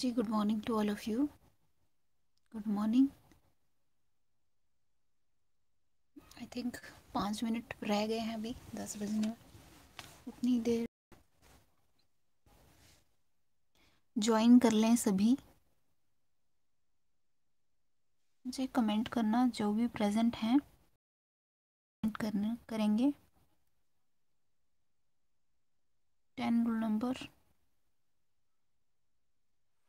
Ji good morning to all of you good morning I think पाँच minute रह गए हैं अभी दस बजने में उतनी देर ज्वाइन कर लें सभी मुझे कमेंट करना जो भी प्रेजेंट हैं कमेंट करने करेंगे टेन रोल नंबर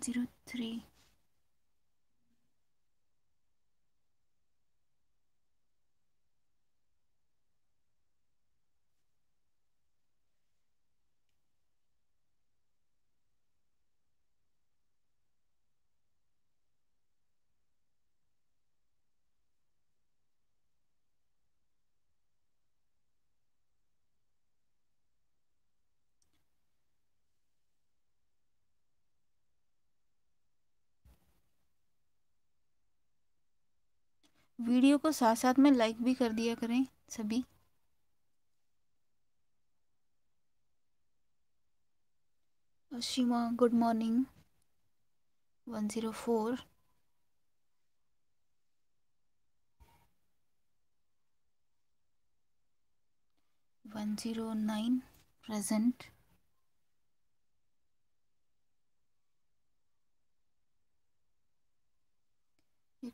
0 3 वीडियो को साथ साथ में लाइक भी कर दिया करें सभी Shima good morning one zero four one zero nine present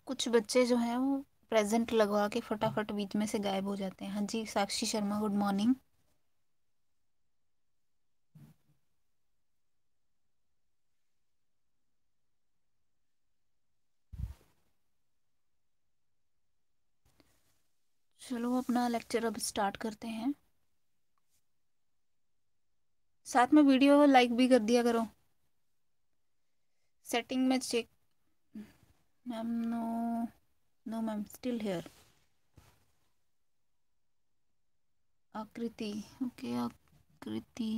कुछ बच्चे जो हैं वो प्रेजेंट लगवा के फटाफट बीच में से गायब हो जाते हैं हाँ जी साक्षी शर्मा गुड मॉर्निंग चलो अपना लेक्चर अब स्टार्ट करते हैं साथ में वीडियो लाइक भी कर दिया करो सेटिंग में check ma'am no No, ma'am, still here. Akriti. Okay, Akriti.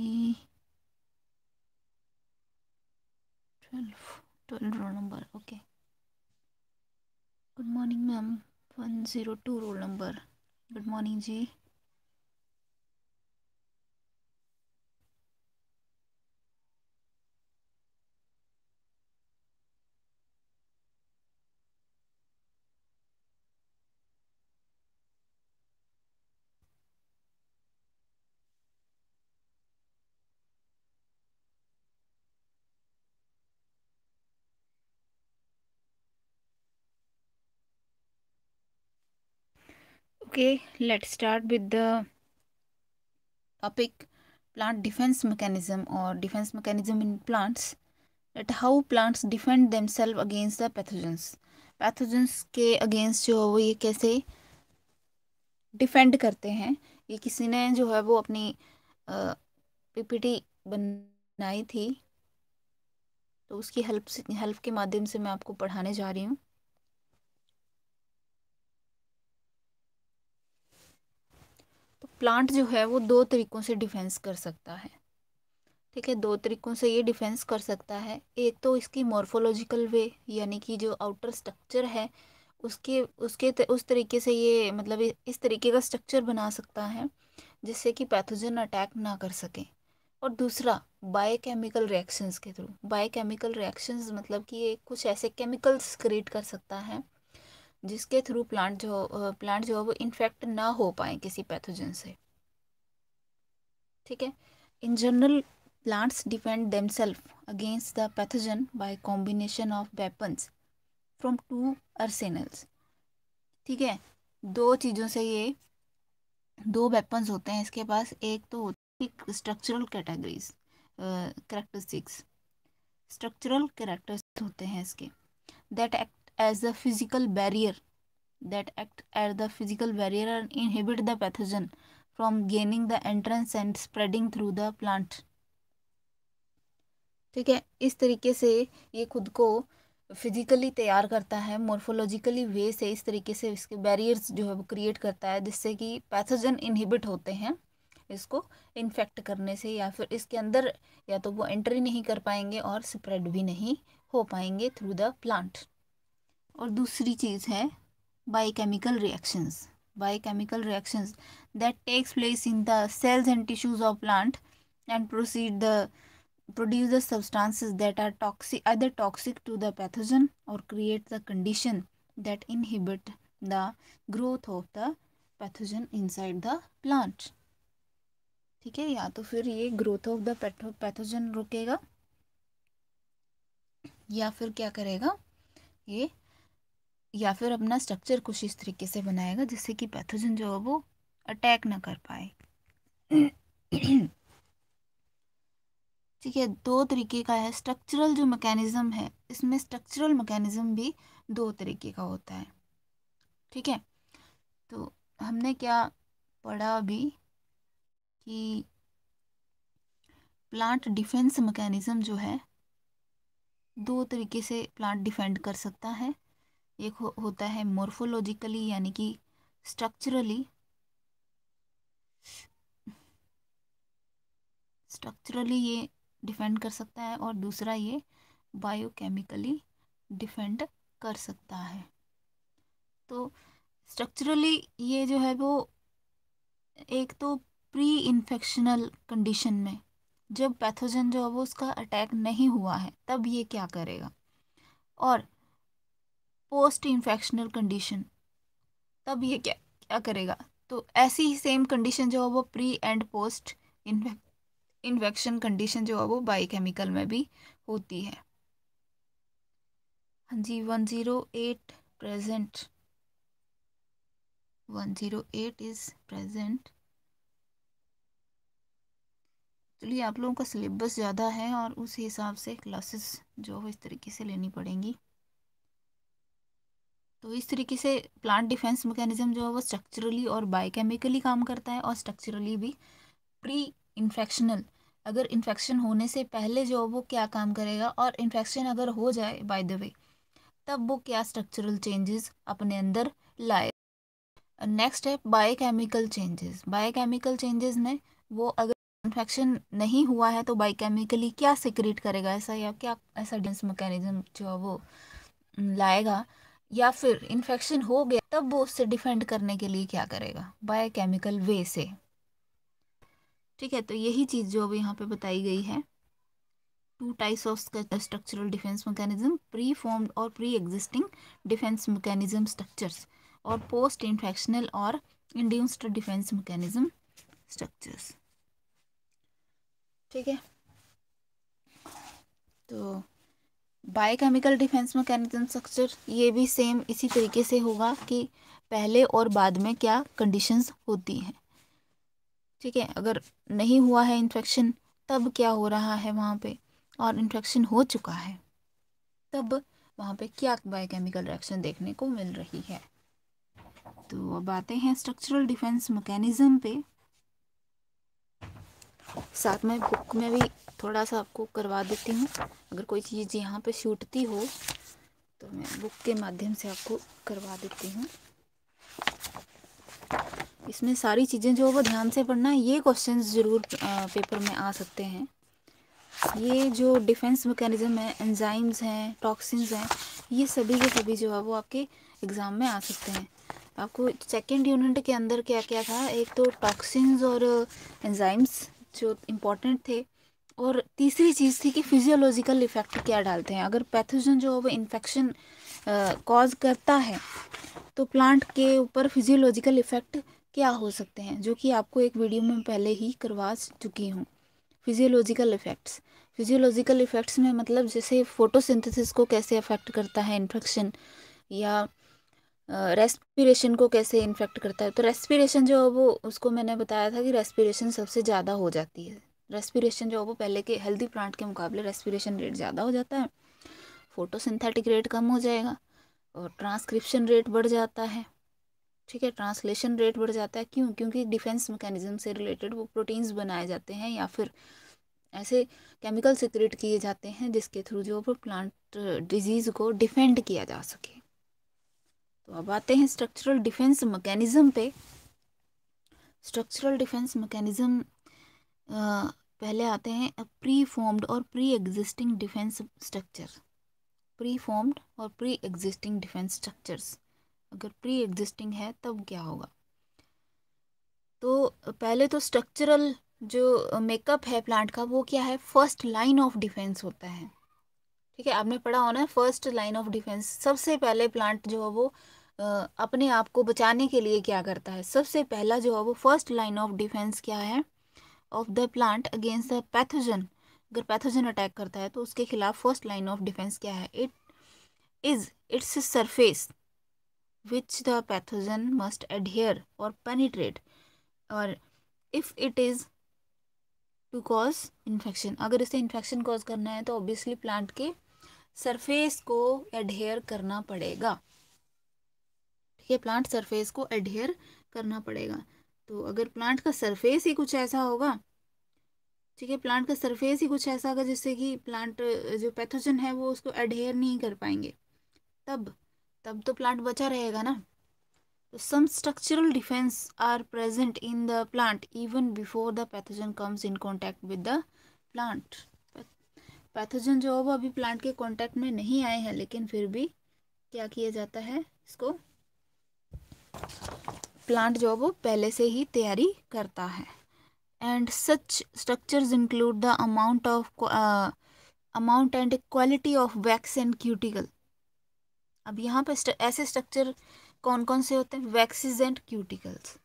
12. 12 roll number. Okay. Good morning, ma'am. 102 roll number. Good morning, ji. okay let's start with the topic plant defense mechanism or defense mechanism in plants that how plants defend themselves against the pathogens pathogens के against जो है वो ये कैसे defend करते हैं ये किसी ने जो है वो अपनी पीपीटी बनाई थी तो उसकी हेल्प से हेल्प के माध्यम से मैं आपको पढ़ाने जा रही हूँ प्लांट जो है वो दो तरीक़ों से डिफेंस कर सकता है ठीक है दो तरीक़ों से ये डिफेंस कर सकता है एक तो इसकी मॉर्फोलॉजिकल वे यानी कि जो आउटर स्ट्रक्चर है उसके उसके त, उस तरीके से ये मतलब इस तरीके का स्ट्रक्चर बना सकता है जिससे कि पैथोजन अटैक ना कर सकें और दूसरा बायोकेमिकल रिएक्शंस के थ्रू बायोकेमिकल रिएक्शंस मतलब कि ये कुछ ऐसे केमिकल्स क्रिएट कर सकता है जिसके थ्रू प्लांट जो प्लांट जो है वो इन्फेक्ट ना हो पाए किसी पैथोजन से ठीक है in general plants defend themselves against the pathogen by combination of weapons from two arsenals ठीक है दो चीज़ों से ये दो वेपन्स होते हैं इसके पास एक तो होती है structural categories characteristics structural characters होते हैं इसके that act as the physical barrier that act as the physical barrier and inhibit the pathogen from gaining the entrance and spreading through the plant ठीक है इस तरीके से ये खुद को फिजिकली तैयार करता है मोर्फोलॉजिकली वे से इस तरीके से इसके बैरियर्स जो है वो क्रिएट करता है जिससे कि पैथोजन इनहिबिट होते हैं इसको इन्फेक्ट करने से या फिर इसके अंदर या तो वो एंट्री नहीं कर पाएंगे और स्प्रेड भी नहीं हो पाएंगे थ्रू द प्लांट और दूसरी चीज़ है by biochemical reactions biochemical reactions that takes place in the cells and tissues of plant and proceed the produce the substances that are toxic other toxic to the pathogen और create the condition that inhibit the growth of the pathogen inside the plant ठीक है या तो फिर ये growth of the pathogen रुकेगा या फिर क्या करेगा ये या फिर अपना स्ट्रक्चर कुछ इस तरीके से बनाएगा जिससे कि पैथोजन जो है वो अटैक ना कर पाए ठीक है दो तरीके का है स्ट्रक्चरल जो मैकेनिज़्म है इसमें स्ट्रक्चरल मैकेनिज़्म भी दो तरीके का होता है ठीक है तो हमने क्या पढ़ा अभी कि प्लांट डिफेंस मैकेनिज़्म जो है दो तरीके से प्लांट डिफेंड कर सकता है एक हो, होता है मोर्फोलॉजिकली यानी कि स्ट्रक्चरली स्ट्रक्चरली ये डिफेंड कर सकता है और दूसरा ये बायोकेमिकली डिफेंड कर सकता है तो स्ट्रक्चरली ये जो है वो एक तो प्री इन्फेक्शनल कंडीशन में जब पैथोजन जो है वो उसका अटैक नहीं हुआ है तब ये क्या करेगा और पोस्ट इन्फेक्शनल कंडीशन तब ये क्या क्या करेगा तो ऐसी ही सेम कंडीशन जो है वो pre and post infection condition जो है वो बायोकेमिकल में भी होती है हाँ जी one zero eight present one zero eight is present चलिए आप लोगों का सिलेबस ज़्यादा है और उस हिसाब से क्लासेस जो है इस तरीके से लेनी पड़ेंगी तो इस तरीके से प्लांट डिफेंस मैकेनिज्म जो है वो स्ट्रक्चरली और बायोकेमिकली काम करता है और स्ट्रक्चरली भी प्री इन्फेक्शनल अगर इन्फेक्शन होने से पहले जो वो क्या काम करेगा और इन्फेक्शन अगर हो जाए बाय द वे तब वो क्या स्ट्रक्चरल चेंजेस अपने अंदर लाए नेक्स्ट है बायोकेमिकल चेंजेस बायोकेमिकल चेंजेस में वो अगर इन्फेक्शन नहीं हुआ है तो बायोकेमिकली क्या सिक्रेट करेगा ऐसा या क्या ऐसा डिफेंस मैकेनिज्म जो है वो लाएगा या फिर इन्फेक्शन हो गया तब वो उससे डिफेंड करने के लिए क्या करेगा बाय केमिकल वे से ठीक है तो यही चीज़ जो अब यहाँ पे बताई गई है two types of structural defence mechanism pre form और pre existing defence mechanism structures और पोस्ट इन्फेक्शनल और इंड्यूस्ड डिफेंस मैकेनिज्म स्ट्रक्चर्स ठीक है तो बायोकेमिकल डिफेंस मैकेनिज्म स्ट्रक्चर ये भी सेम इसी तरीके से होगा कि पहले और बाद में क्या कंडीशंस होती हैं ठीक है अगर नहीं हुआ है इन्फेक्शन तब क्या हो रहा है वहाँ पे और इन्फेक्शन हो चुका है तब वहाँ पे क्या बायोकेमिकल रिएक्शन देखने को मिल रही है तो अब आते हैं स्ट्रक्चरल डिफेंस मकैनिज़म पे साथ में बुक में भी थोड़ा सा आपको करवा देती हूँ अगर कोई चीज़ यहाँ पे छूटती हो तो मैं बुक के माध्यम से आपको करवा देती हूँ इसमें सारी चीज़ें जो वो ध्यान से पढ़ना ये क्वेश्चन ज़रूर पेपर में आ सकते हैं ये जो डिफेंस मैकेनिज्म है एंजाइम्स हैं टॉक्सिन्स हैं ये सभी के सभी जो है वो आपके एग्ज़ाम में आ सकते हैं आपको सेकेंड यूनिट के अंदर क्या क्या था एक तो टॉक्सिन और एंजाइम्स जो इम्पोर्टेंट थे और तीसरी चीज़ थी कि फिजियोलॉजिकल इफ़ेक्ट क्या डालते हैं अगर पैथोजन जो है वो इन्फेक्शन कॉज करता है तो प्लांट के ऊपर फिजियोलॉजिकल इफ़ेक्ट क्या हो सकते हैं जो कि आपको एक वीडियो में पहले ही करवा चुकी हूँ फिजियोलॉजिकल इफ़ेक्ट्स फिजियोलॉजिकल इफ़ेक्ट्स में मतलब जैसे फोटोसिंथेसिस को कैसे अफेक्ट करता है इन्फेक्शन या रेस्पिरेशन को कैसे इन्फेक्ट करता है तो रेस्पिरेशन जो है वो उसको मैंने बताया था कि रेस्पिरेशन सबसे ज़्यादा हो जाती है रेस्पिरेशन जो है वो पहले के हेल्दी प्लांट के मुकाबले रेस्पिरेशन रेट ज़्यादा हो जाता है फोटोसिंथेटिक रेट कम हो जाएगा और ट्रांसक्रिप्शन रेट बढ़ जाता है ठीक है ट्रांसलेशन रेट बढ़ जाता है क्यों क्योंकि डिफेंस मैकेनिज्म से रिलेटेड वो प्रोटीन्स बनाए जाते हैं या फिर ऐसे केमिकल सिक्रेट किए जाते हैं जिसके थ्रू जो वो प्लांट डिजीज़ uh, को डिफेंड किया जा सके तो अब आते हैं स्ट्रक्चरल डिफेंस मैकेनिज़्म पे स्ट्रक्चरल डिफेंस मैकेनिज़्म पहले आते हैं प्री फॉर्म्ड और pre existing defence structure pre formed और प्री एग्जिस्टिंग डिफेंस स्ट्रक्चर्स अगर प्री एग्जिस्टिंग है तब क्या होगा तो पहले तो स्ट्रक्चरल जो मेकअप है प्लांट का वो क्या है फर्स्ट लाइन ऑफ डिफेंस होता है ठीक है आपने पढ़ा होना है फर्स्ट लाइन ऑफ डिफेंस सबसे पहले प्लांट जो है वो अपने आप को बचाने के लिए क्या करता है सबसे पहला जो है वो फर्स्ट लाइन ऑफ डिफेंस क्या है of the plant against the pathogen अगर पैथोजन अटैक करता है तो उसके खिलाफ फर्स्ट लाइन ऑफ डिफेंस क्या है it is its surface which the pathogen must adhere और पेनीट्रेट और if it is to cause infection अगर इसे इन्फेक्शन कॉज करना है तो ऑब्वियसली प्लांट के सरफेस को एडहेयर करना पड़ेगा ठीक है प्लांट सरफेस को एडहेयर करना पड़ेगा तो अगर प्लांट का सरफेस ही कुछ ऐसा होगा ठीक है प्लांट का सरफेस ही कुछ ऐसा होगा जिससे कि प्लांट जो पैथोजन है वो उसको एडहेयर नहीं कर पाएंगे तब तब तो प्लांट बचा रहेगा ना तो some structural defence are present in the plant even before the pathogen comes in contact with the plant pathogen जो है वो अभी प्लांट के कॉन्टैक्ट में नहीं आए हैं लेकिन फिर भी क्या किया जाता है इसको प्लांट जो वो पहले से ही तैयारी करता है and such structures include the amount of amount and quality of wax and cuticle अब यहाँ पर ऐसे स्ट्रक्चर कौन कौन से होते हैं वैक्सीज एंड क्यूटिकल्स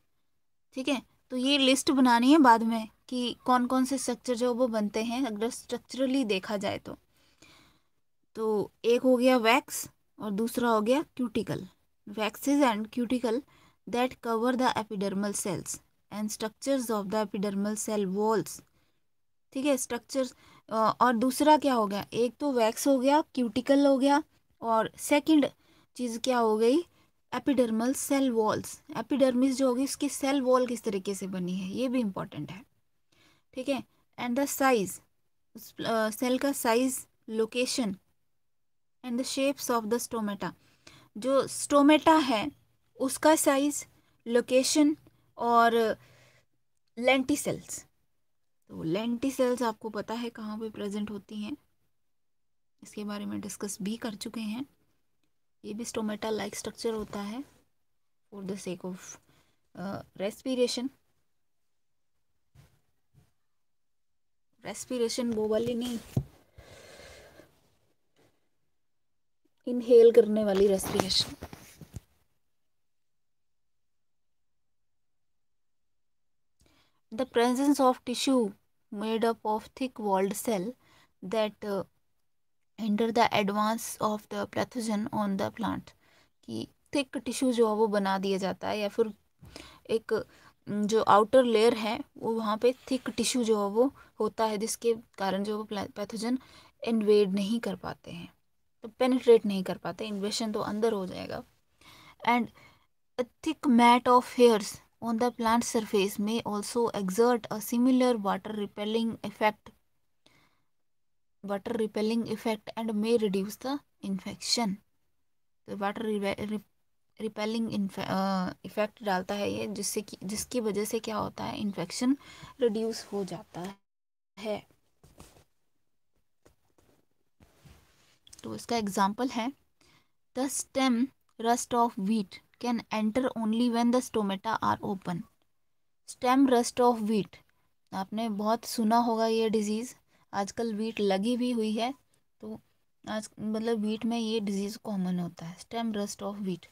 ठीक है तो ये लिस्ट बनानी है बाद में कि कौन कौन से स्ट्रक्चर जो वो बनते हैं अगर स्ट्रक्चरली देखा जाए तो तो एक हो गया वैक्स और दूसरा हो गया cuticle waxes and cuticle that cover the epidermal cells and structures of the epidermal cell walls ठीक है स्ट्रक्चर और दूसरा क्या हो गया एक तो वैक्स हो गया क्यूटिकल हो गया और सेकंड चीज़ क्या हो गई एपिडर्मल सेल वॉल्स एपिडर्मिस जो होगी उसकी सेल वॉल किस तरीके से बनी है ये भी इम्पॉर्टेंट है ठीक है एंड द साइज सेल का size location and the shapes of the stomata जो स्टोमेटा है उसका साइज़ लोकेशन और लेंटी सेल्स तो लेंटी सेल्स आपको पता है कहाँ पे प्रेजेंट होती हैं इसके बारे में डिस्कस भी कर चुके हैं ये भी स्टोमेटा लाइक स्ट्रक्चर होता है for the sake of respiration respiration वो वाली नहीं इनहेल करने वाली respiration the presence of tissue made up of thick walled cell that uh, hinder the advance of the pathogen on the plant कि thick tissue जो है वो बना दिया जाता है या फिर एक जो आउटर लेयर है वो वहाँ पे थिक टिश्यू जो है वो होता है जिसके कारण जो पैथोजन इन्वेड नहीं कर पाते हैं तो पेनिट्रेट नहीं कर पाते इन्वेशन तो अंदर हो जाएगा and thick mat of hairs on the plant surface may also exert a similar water repelling effect water repelling effect and may reduce the infection तो वाटर रिपेलिंग इफ़ेक्ट डालता है ये जिससे कि जिसकी वजह से क्या होता है इन्फेक्शन रिड्यूस हो जाता है तो इसका एग्जाम्पल है the stem rust of wheat can enter only when the stomata are open. Stem rust of wheat. आपने बहुत सुना होगा ये डिज़ीज़ आजकल वीट लगी भी हुई है तो आज मतलब वीट में ये डिज़ीज़ कॉमन होता है स्टेम रस्ट ऑफ वीट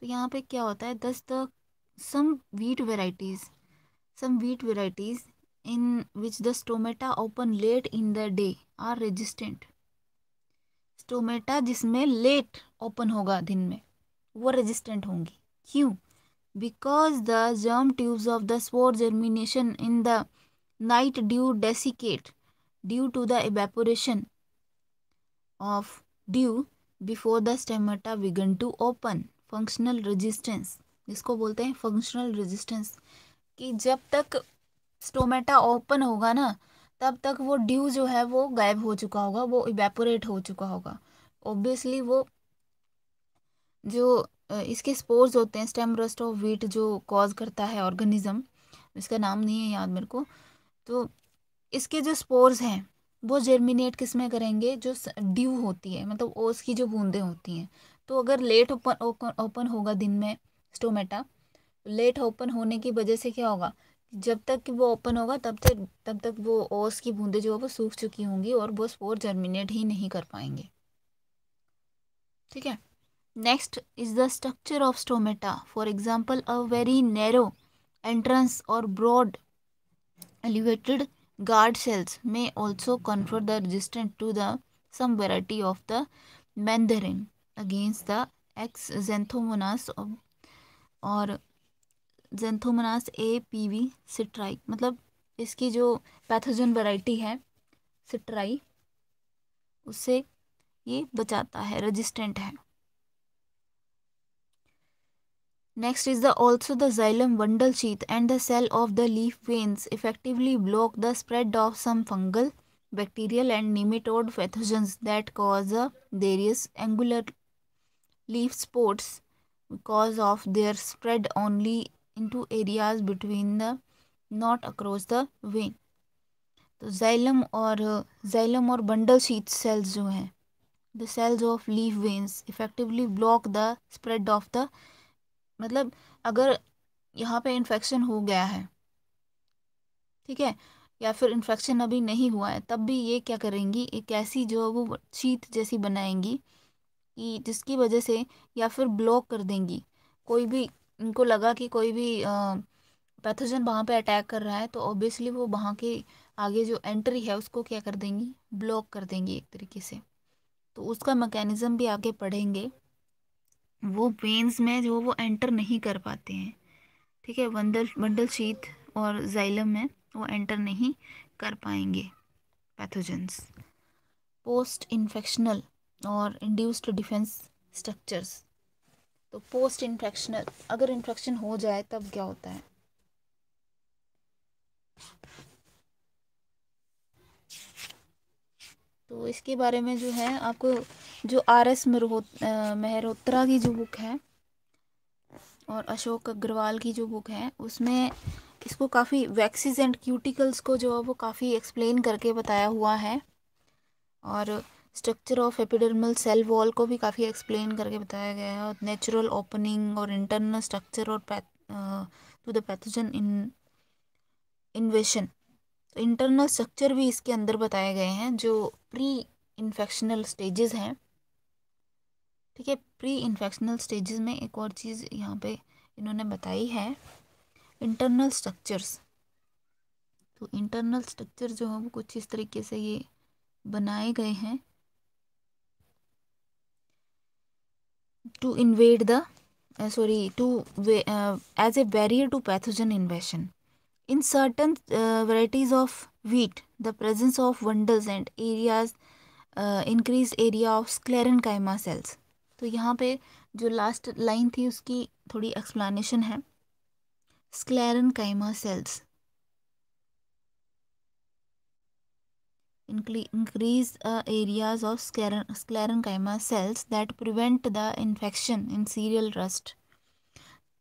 तो यहाँ पे क्या होता है thus the some wheat varieties some wheat varieties in which the stomata open late in the day are resistant stomata जिसमें लेट ओपन होगा दिन में वो रेजिस्टेंट होंगी क्यों because the germ tubes of the spore germination in the night dew desiccate due to the evaporation of dew before the stomata विगन to open functional resistance जिसको बोलते हैं फंक्शनल रेजिस्टेंस कि जब तक स्टोमेटा ओपन होगा ना तब तक वो ड्यू जो है वो गायब हो चुका होगा वो इवेपोरेट हो चुका होगा ऑब्वियसली वो जो इसके स्पोर्स होते हैं स्टेम रस्ट ऑफ वीट जो कॉज करता है ऑर्गेनिज़म इसका नाम नहीं है याद मेरे को तो इसके जो स्पोर्स हैं वो जर्मिनेट किस में करेंगे जो ड्यू होती है मतलब ओस की जो बूंदें होती हैं तो अगर लेट ओपन ओपन होगा दिन में स्टोमेटा लेट ओपन होने की वजह से क्या होगा जब तक वो ओपन होगा तब तक तब तक वो ओस की बूंदें जो है वो सूख चुकी होंगी और वो स्पोर जर्मिनेट ही नहीं कर पाएंगे ठीक है Next is the structure of stomata. For example, a very narrow entrance or broad elevated guard cells may also confer the resistance to the some variety of the mandarin against the X xanthomonas of, और xanthomonas A P V citri मतलब इसकी जो pathogen variety है citri उससे ये बचाता है resistant है Next is the also the xylem bundle sheath and the cell of the leaf veins effectively block the spread of some fungal, bacterial and nematode pathogens that cause various angular leaf spots because of their spread only into areas between the not across the vein. तो xylem or xylem or bundle sheath cells. जो the cells of leaf veins effectively block the spread of the मतलब अगर यहाँ पे infection हो गया है ठीक है या फिर इन्फेक्शन अभी नहीं हुआ है तब भी ये क्या करेंगी एक ऐसी जो है वो शीत जैसी बनाएंगी कि जिसकी वजह से या फिर ब्लॉक कर देंगी कोई भी इनको लगा कि कोई भी पैथोजन वहाँ पे अटैक कर रहा है तो ऑब्वियसली वो वहाँ के आगे जो एंट्री है उसको क्या कर देंगी ब्लॉक कर देंगी एक तरीके से तो उसका मैकेनिज़्म भी आगे पढ़ेंगे वो वेंस में जो वो एंटर नहीं कर पाते हैं ठीक है बंडल बंडल शीत और जाइलम में वो एंटर नहीं कर पाएंगे पैथोजेंस पोस्ट इन्फेक्शनल और इंड्यूस्ड डिफेंस स्ट्रक्चर्स तो पोस्ट इन्फेक्शनल अगर इन्फेक्शन हो जाए तब क्या होता है तो इसके बारे में जो है आपको जो आर एस मेहरोत्रा की जो बुक है और अशोक अग्रवाल की जो बुक है उसमें इसको काफ़ी वैक्सीज एंड क्यूटिकल्स को जो है वो काफ़ी एक्सप्लेन करके बताया हुआ है और structure of epidermal cell wall को भी काफ़ी एक्सप्लेन करके बताया गया है और नेचुरल ओपनिंग और इंटरनल स्ट्रक्चर और to the pathogen in invasion तो इंटरनल स्ट्रक्चर भी इसके अंदर बताए गए हैं जो प्री इन्फेक्शनल स्टेजेस हैं ठीक है प्री इन्फेक्शनल स्टेजेस में एक और चीज़ यहाँ पे इन्होंने बताई है इंटरनल स्ट्रक्चर्स तो इंटरनल स्ट्रक्चर जो है वो कुछ इस तरीके से ये बनाए गए हैं to invade the sorry to as a barrier to pathogen invasion In certain uh, varieties of wheat, the presence of wonders and areas uh, increased area of sclerenchyma cells. So, here, the last line line थी उसकी थोड़ी explanation है increase uh, areas of scler sclerenchyma cells that prevent the infection in cereal rust.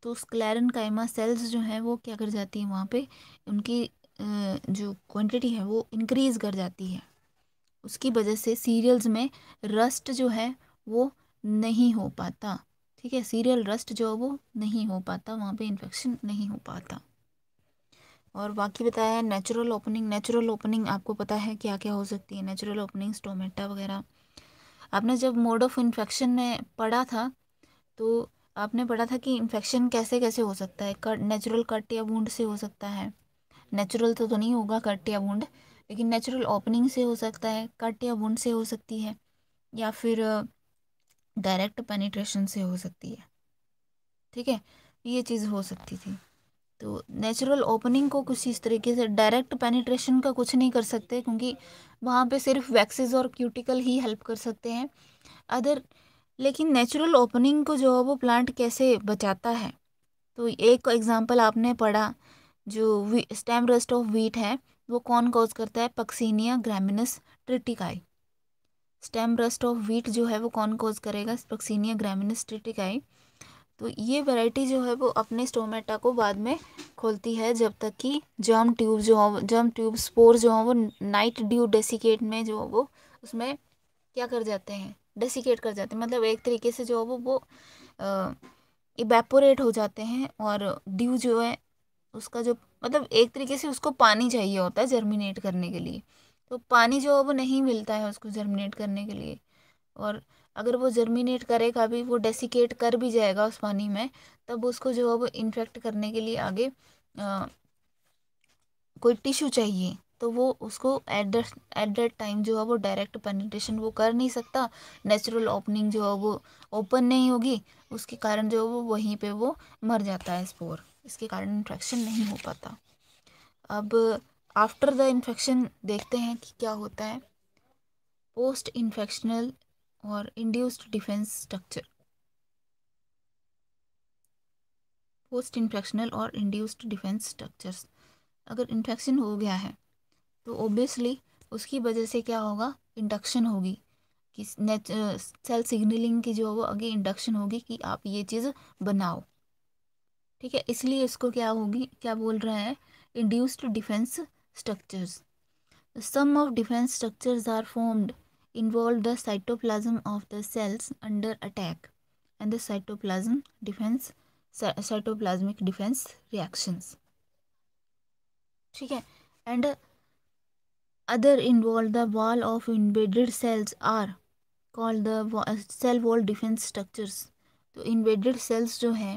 तो क्लैरन कायमा sales जो हैं वो क्या कर जाती हैं वहाँ पे उनकी जो क्वांटिटी है वो इंक्रीज़ कर जाती है उसकी वजह से सीरियल्स में रस्ट जो है वो नहीं हो पाता ठीक है सीरियल रस्ट जो है वो नहीं हो पाता वहाँ पे इन्फेक्शन नहीं हो पाता और बाकी बताया नेचुरल ओपनिंग नेचुरल ओपनिंग आपको पता है क्या क्या हो सकती है नेचुरल ओपनिंग स्टोमेटा वगैरह आपने जब मोड ऑफ इन्फेक्शन में पढ़ा था तो आपने पढ़ा था कि इन्फेक्शन कैसे कैसे हो सकता है कट नेचुरल कट या बूंद से हो सकता है नेचुरल तो, तो नहीं होगा कट या बूंद लेकिन नेचुरल ओपनिंग से हो सकता है कट या बूंद से हो सकती है या फिर डायरेक्ट पेनिट्रेशन से हो सकती है ठीक है ये चीज़ हो सकती थी तो नेचुरल ओपनिंग को कुछ इस तरीके से डायरेक्ट पेनिट्रेशन का कुछ नहीं कर सकते क्योंकि वहाँ पे सिर्फ वैक्सीज और क्यूटिकल ही हेल्प कर सकते हैं अदर लेकिन नेचुरल ओपनिंग को जो है वो प्लांट कैसे बचाता है तो एक एग्ज़ाम्पल आपने पढ़ा जो स्टेम रस्ट ऑफ वीट है वो कौन कॉज करता है puccinia graminis tritici stem rust of wheat जो है वो कौन कॉज करेगा पक्सीनिया ग्रामिनस ट्रिटिकाई तो ये वैरायटी जो है वो अपने स्टोमेटा को बाद में खोलती है जब तक कि जर्म ट्यूब जो जर्म ट्यूब स्पोर जो हों वो नाइट ड्यू डेसिकेट में जो वो उसमें क्या कर जाते हैं डेसिकेट कर जाते हैं मतलब एक तरीके से जो वो वो इवेपोरेट हो जाते हैं और ड्यू जो है उसका जो मतलब एक तरीके से उसको पानी चाहिए होता है जर्मिनेट करने के लिए तो पानी जो है वो नहीं मिलता है उसको जर्मिनेट करने के लिए और अगर वो जर्मिनेट करेगा भी वो डेसिकेट कर भी जाएगा उस पानी में तब उसको जो है वो इन्फेक्ट करने के लिए आगे आ, कोई टिश्यू चाहिए तो वो उसको एट द एट टाइम जो है वो डायरेक्ट पेनिट्रेशन वो कर नहीं सकता नेचुरल ओपनिंग जो है वो ओपन नहीं होगी उसके कारण जो है वो वहीं पे वो मर जाता है स्पोर इसके कारण इन्फेक्शन नहीं हो पाता अब आफ्टर द इन्फेक्शन देखते हैं कि क्या होता है पोस्ट इन्फेक्शनल और induced defence structure post infectional और इंड्यूस्ड डिफेंस स्ट्रक्चर्स अगर इन्फेक्शन हो गया है तो ओबियसली उसकी वजह से क्या होगा इंडक्शन होगी कि सेल सिग्नलिंग की जो वो आगे इंडक्शन होगी कि आप ये चीज़ बनाओ ठीक है इसलिए इसको क्या होगी क्या बोल रहा है induced defence structures some of defence structures are formed involve the cytoplasm of the cells under attack and the cytoplasm defence cytoplasmic defence reactions ठीक है and other involve the wall of invaded cells are called the uh, cell wall defense structures तो invaded cells जो हैं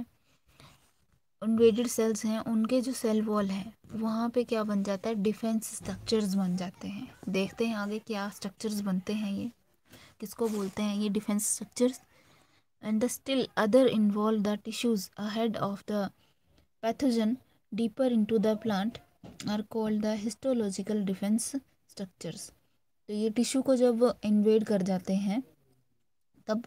invaded sales हैं उनके जो cell wall है वहाँ पे क्या बन जाता है डिफेंस स्ट्रक्चर्स बन जाते हैं देखते हैं आगे क्या स्ट्रक्चर्स बनते हैं ये किसको बोलते हैं ये defence structures and the still other involve the tissues ahead of the pathogen deeper into the plant are called the histological defence structures तो ये टिश्यू को जब इन्वेड कर जाते हैं तब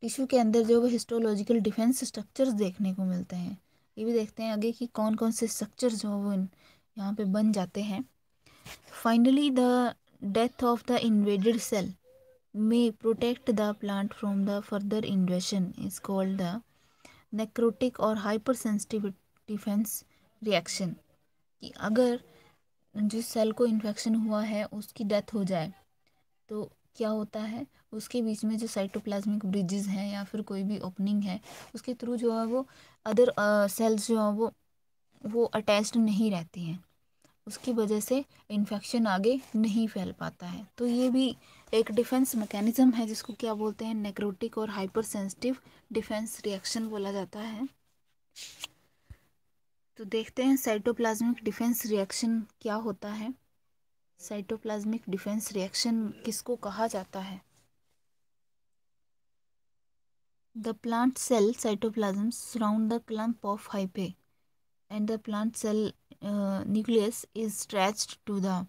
टिश्यू के अंदर जो हिस्टोलॉजिकल डिफेंस स्ट्रक्चर्स देखने को मिलते हैं ये भी देखते हैं आगे कि कौन कौन से स्ट्रक्चर जो वो यहाँ पे बन जाते हैं finally the death of the invaded cell may protect the plant from the further invasion is called the necrotic और हाइपर सेंसिटिव डिफेंस रिएक्शन कि अगर जिस सेल को इन्फेक्शन हुआ है उसकी डेथ हो जाए तो क्या होता है उसके बीच में जो साइटोप्लाज्मिक ब्रिजेस हैं या फिर कोई भी ओपनिंग है उसके थ्रू जो है वो अदर सेल्स uh, जो है वो वो अटैच्ड नहीं रहती हैं उसकी वजह से इन्फेक्शन आगे नहीं फैल पाता है तो ये भी एक डिफेंस मैकेनिज़्म है जिसको क्या बोलते हैं नेक्रोटिक और हाइपर सेंसिटिव डिफेंस रिएक्शन बोला जाता है तो देखते हैं साइटोप्लाज्मिक डिफेंस रिएक्शन क्या होता है साइटोप्लाज्मिक डिफेंस रिएक्शन किसको कहा जाता है the plant cell cytoplasm surround the clump of hyphae and the plant cell nucleus is stretch to the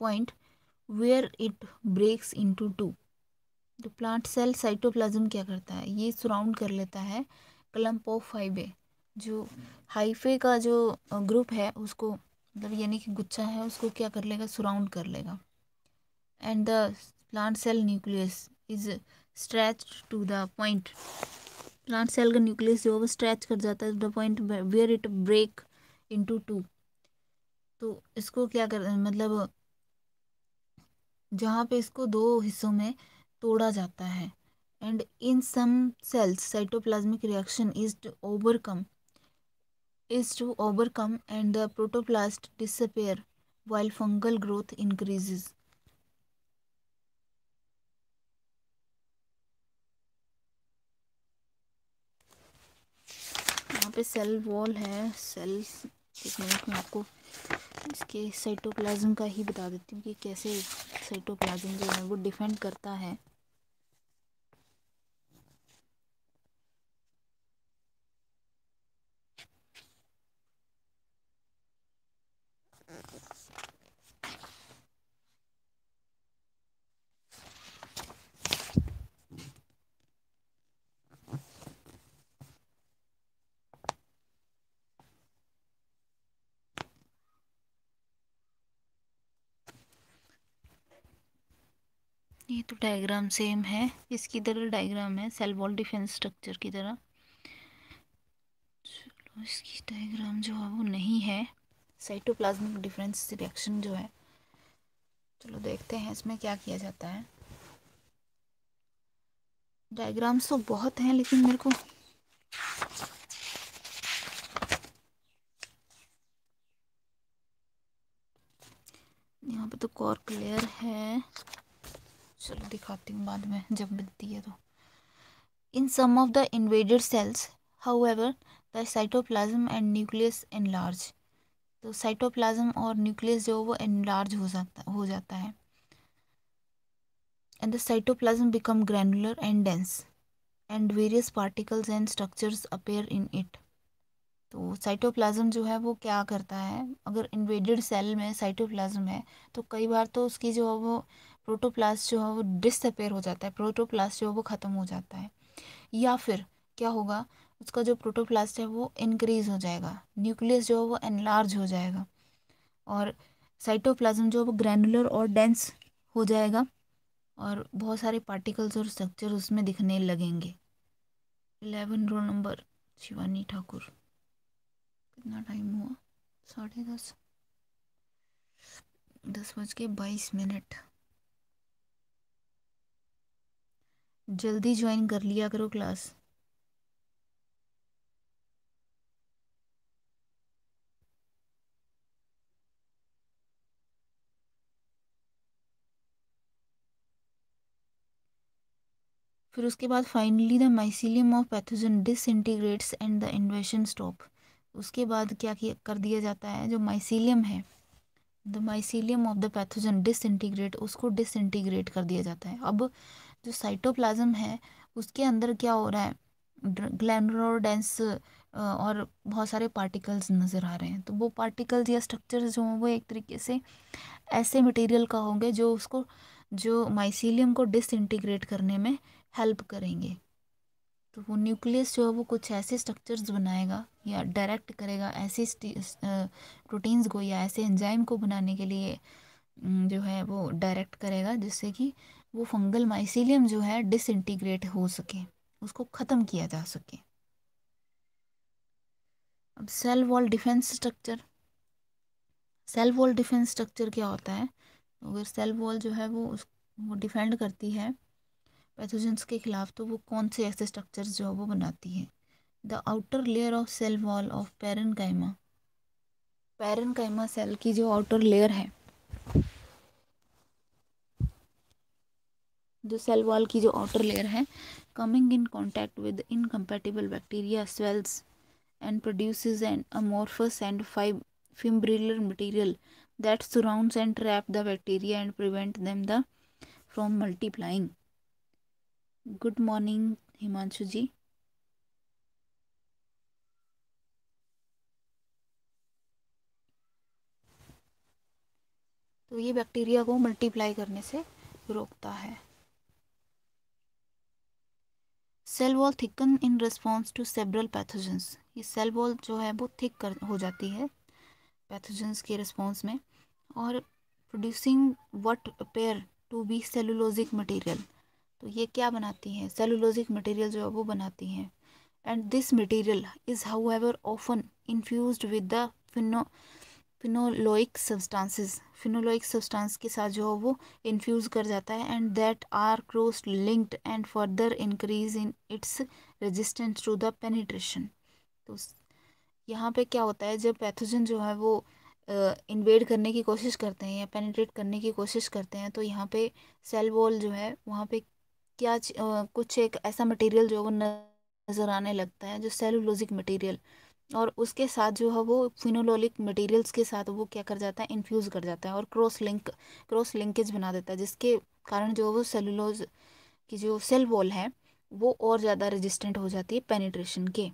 point where it breaks into two the plant cell cytoplasm क्या करता है ये surround कर लेता है क्लंप ऑफ फाइबे जो हाईफे का जो ग्रुप है उसको मतलब यानी कि गुच्छा है उसको क्या कर लेगा सराउंड कर लेगा and the plant cell nucleus is stretch to the point plant cell का न्यूक्लियस जो है स्ट्रेच कर जाता है the point where it break into two तो इसको क्या कर मतलब जहाँ पे इसको दो हिस्सों में तोड़ा जाता है and in some cells cytoplasmic reaction is to overcome is to overcome and the protoplast disappear while fungal growth increases. यहाँ पे सेल वॉल है सेल मैं आपको इसके साइटोप्लाज्म का ही बता देती हूँ कि कैसे साइटोप्लाज्म जो है वो डिफेंड करता है ये तो डायग्राम सेम है इसकी तरह डायग्राम है सेल वॉल डिफेंस स्ट्रक्चर की तरह चलो इसकी डायग्राम जो है वो नहीं है साइटोप्लाज्मिक डिफरेंस रिएक्शन जो है चलो देखते हैं इसमें क्या किया जाता है डायग्राम्स तो बहुत हैं लेकिन मेरे को यहाँ पे तो कॉर्क लेयर है चलो दिखाती हूँ बाद में जब मिलती है तो in some of the invaded cells however the cytoplasm and nucleus enlarge तो साइटोप्लाज्म और न्यूक्लियस जो वो एनलार्ज हो जाता हो जाता है and the cytoplasm become granular and dense and various particles and structures appear in it तो साइटोप्लाज्म जो है वो क्या करता है अगर इन्वेडेड सेल में साइटोप्लाज्म है तो कई बार तो उसकी जो है वो प्रोटोप्लास्ट जो है वो डिसअपेयर हो जाता है प्रोटोप्लास्ट जो है वो ख़त्म हो जाता है या फिर क्या होगा उसका जो प्रोटोप्लास्ट है वो इनक्रीज़ हो जाएगा न्यूक्लियस जो है वो एनलार्ज हो जाएगा और साइटोप्लाज्म जो है वो ग्रैनुलर और डेंस हो जाएगा और बहुत सारे पार्टिकल्स और स्ट्रक्चर उसमें दिखने लगेंगे eleven roll number Shivani Thakur कितना टाइम हुआ साढ़े दस दस बज के बाईस मिनट जल्दी ज्वाइन कर लिया करो क्लास फिर उसके बाद finally the mycelium of pathogen disintegrates and the invasion stop उसके बाद क्या किया कर दिया जाता है जो माइसिलियम है the mycelium of the pathogen disintegrate उसको डिसइंटीग्रेट कर दिया जाता है अब जो साइटोप्लाज्म है उसके अंदर क्या हो रहा है ग्लैंडोडेंस और बहुत सारे पार्टिकल्स नज़र आ रहे हैं तो वो पार्टिकल्स या स्ट्रक्चर्स जो हों वो एक तरीके से ऐसे मटेरियल का होंगे जो उसको जो माइसीलियम को डिसइंटीग्रेट करने में हेल्प करेंगे तो वो न्यूक्लियस जो है वो कुछ ऐसे स्ट्रक्चर्स बनाएगा या डायरेक्ट करेगा ऐसे प्रोटीन्स को या ऐसे एंजाइम को बनाने के लिए जो है वो डायरेक्ट करेगा जिससे कि वो फंगल माइसीलियम जो है डिसइंटीग्रेट हो सके उसको ख़त्म किया जा सके अब cell wall defence structure cell wall defence structure क्या होता है अगर सेल वॉल जो है वो उस वो डिफेंड करती है पैथोजेंस के खिलाफ तो वो कौन से ऐसे स्ट्रक्चर्स जो है वो बनाती है the outer layer of cell wall of parenchyma cell की जो आउटर लेयर है जो सेल वॉल की जो आउटर लेयर है coming in contact with incompatible bacteria swells and produce and amorphous and five fibrillar material that surround and trap the bacteria and prevent them the from multiplying good morning Himanshu ji तो ये bacteria को multiply करने से रोकता है cell wall thicken in response to several pathogens ये cell wall जो है वो थिक कर हो जाती है पैथोजेंस के रिस्पॉन्स में और producing what appear to be cellulosic material तो ये क्या बनाती हैं सेलुलोजिक मटीरियल जो है वो बनाती हैं and this material is however often infuse with the pheno phenolic substances phenolic substance के साथ जो है वो इन्फ्यूज़ कर जाता है and that are cross linked and further increase in its resistance to the penetration तो यहाँ पे क्या होता है जब पैथोजन जो है वो इन्वेड uh, करने की कोशिश करते हैं या पेनिट्रेट करने की कोशिश करते हैं तो यहाँ पे सेल वॉल जो है वहाँ पे क्या uh, कुछ एक ऐसा मटेरियल जो है वो नज़र आने लगता है जो सेलुलोजिक मटेरियल और उसके साथ जो है वो फिनोलोलिक मटेरियल्स के साथ वो क्या कर जाता है इन्फ्यूज़ कर जाता है और क्रॉस लिंक क्रॉस लिंकेज बना देता है जिसके कारण जो वो सेलुलोज की जो सेल वॉल है वो और ज़्यादा रेजिस्टेंट हो जाती है पेनिट्रेशन के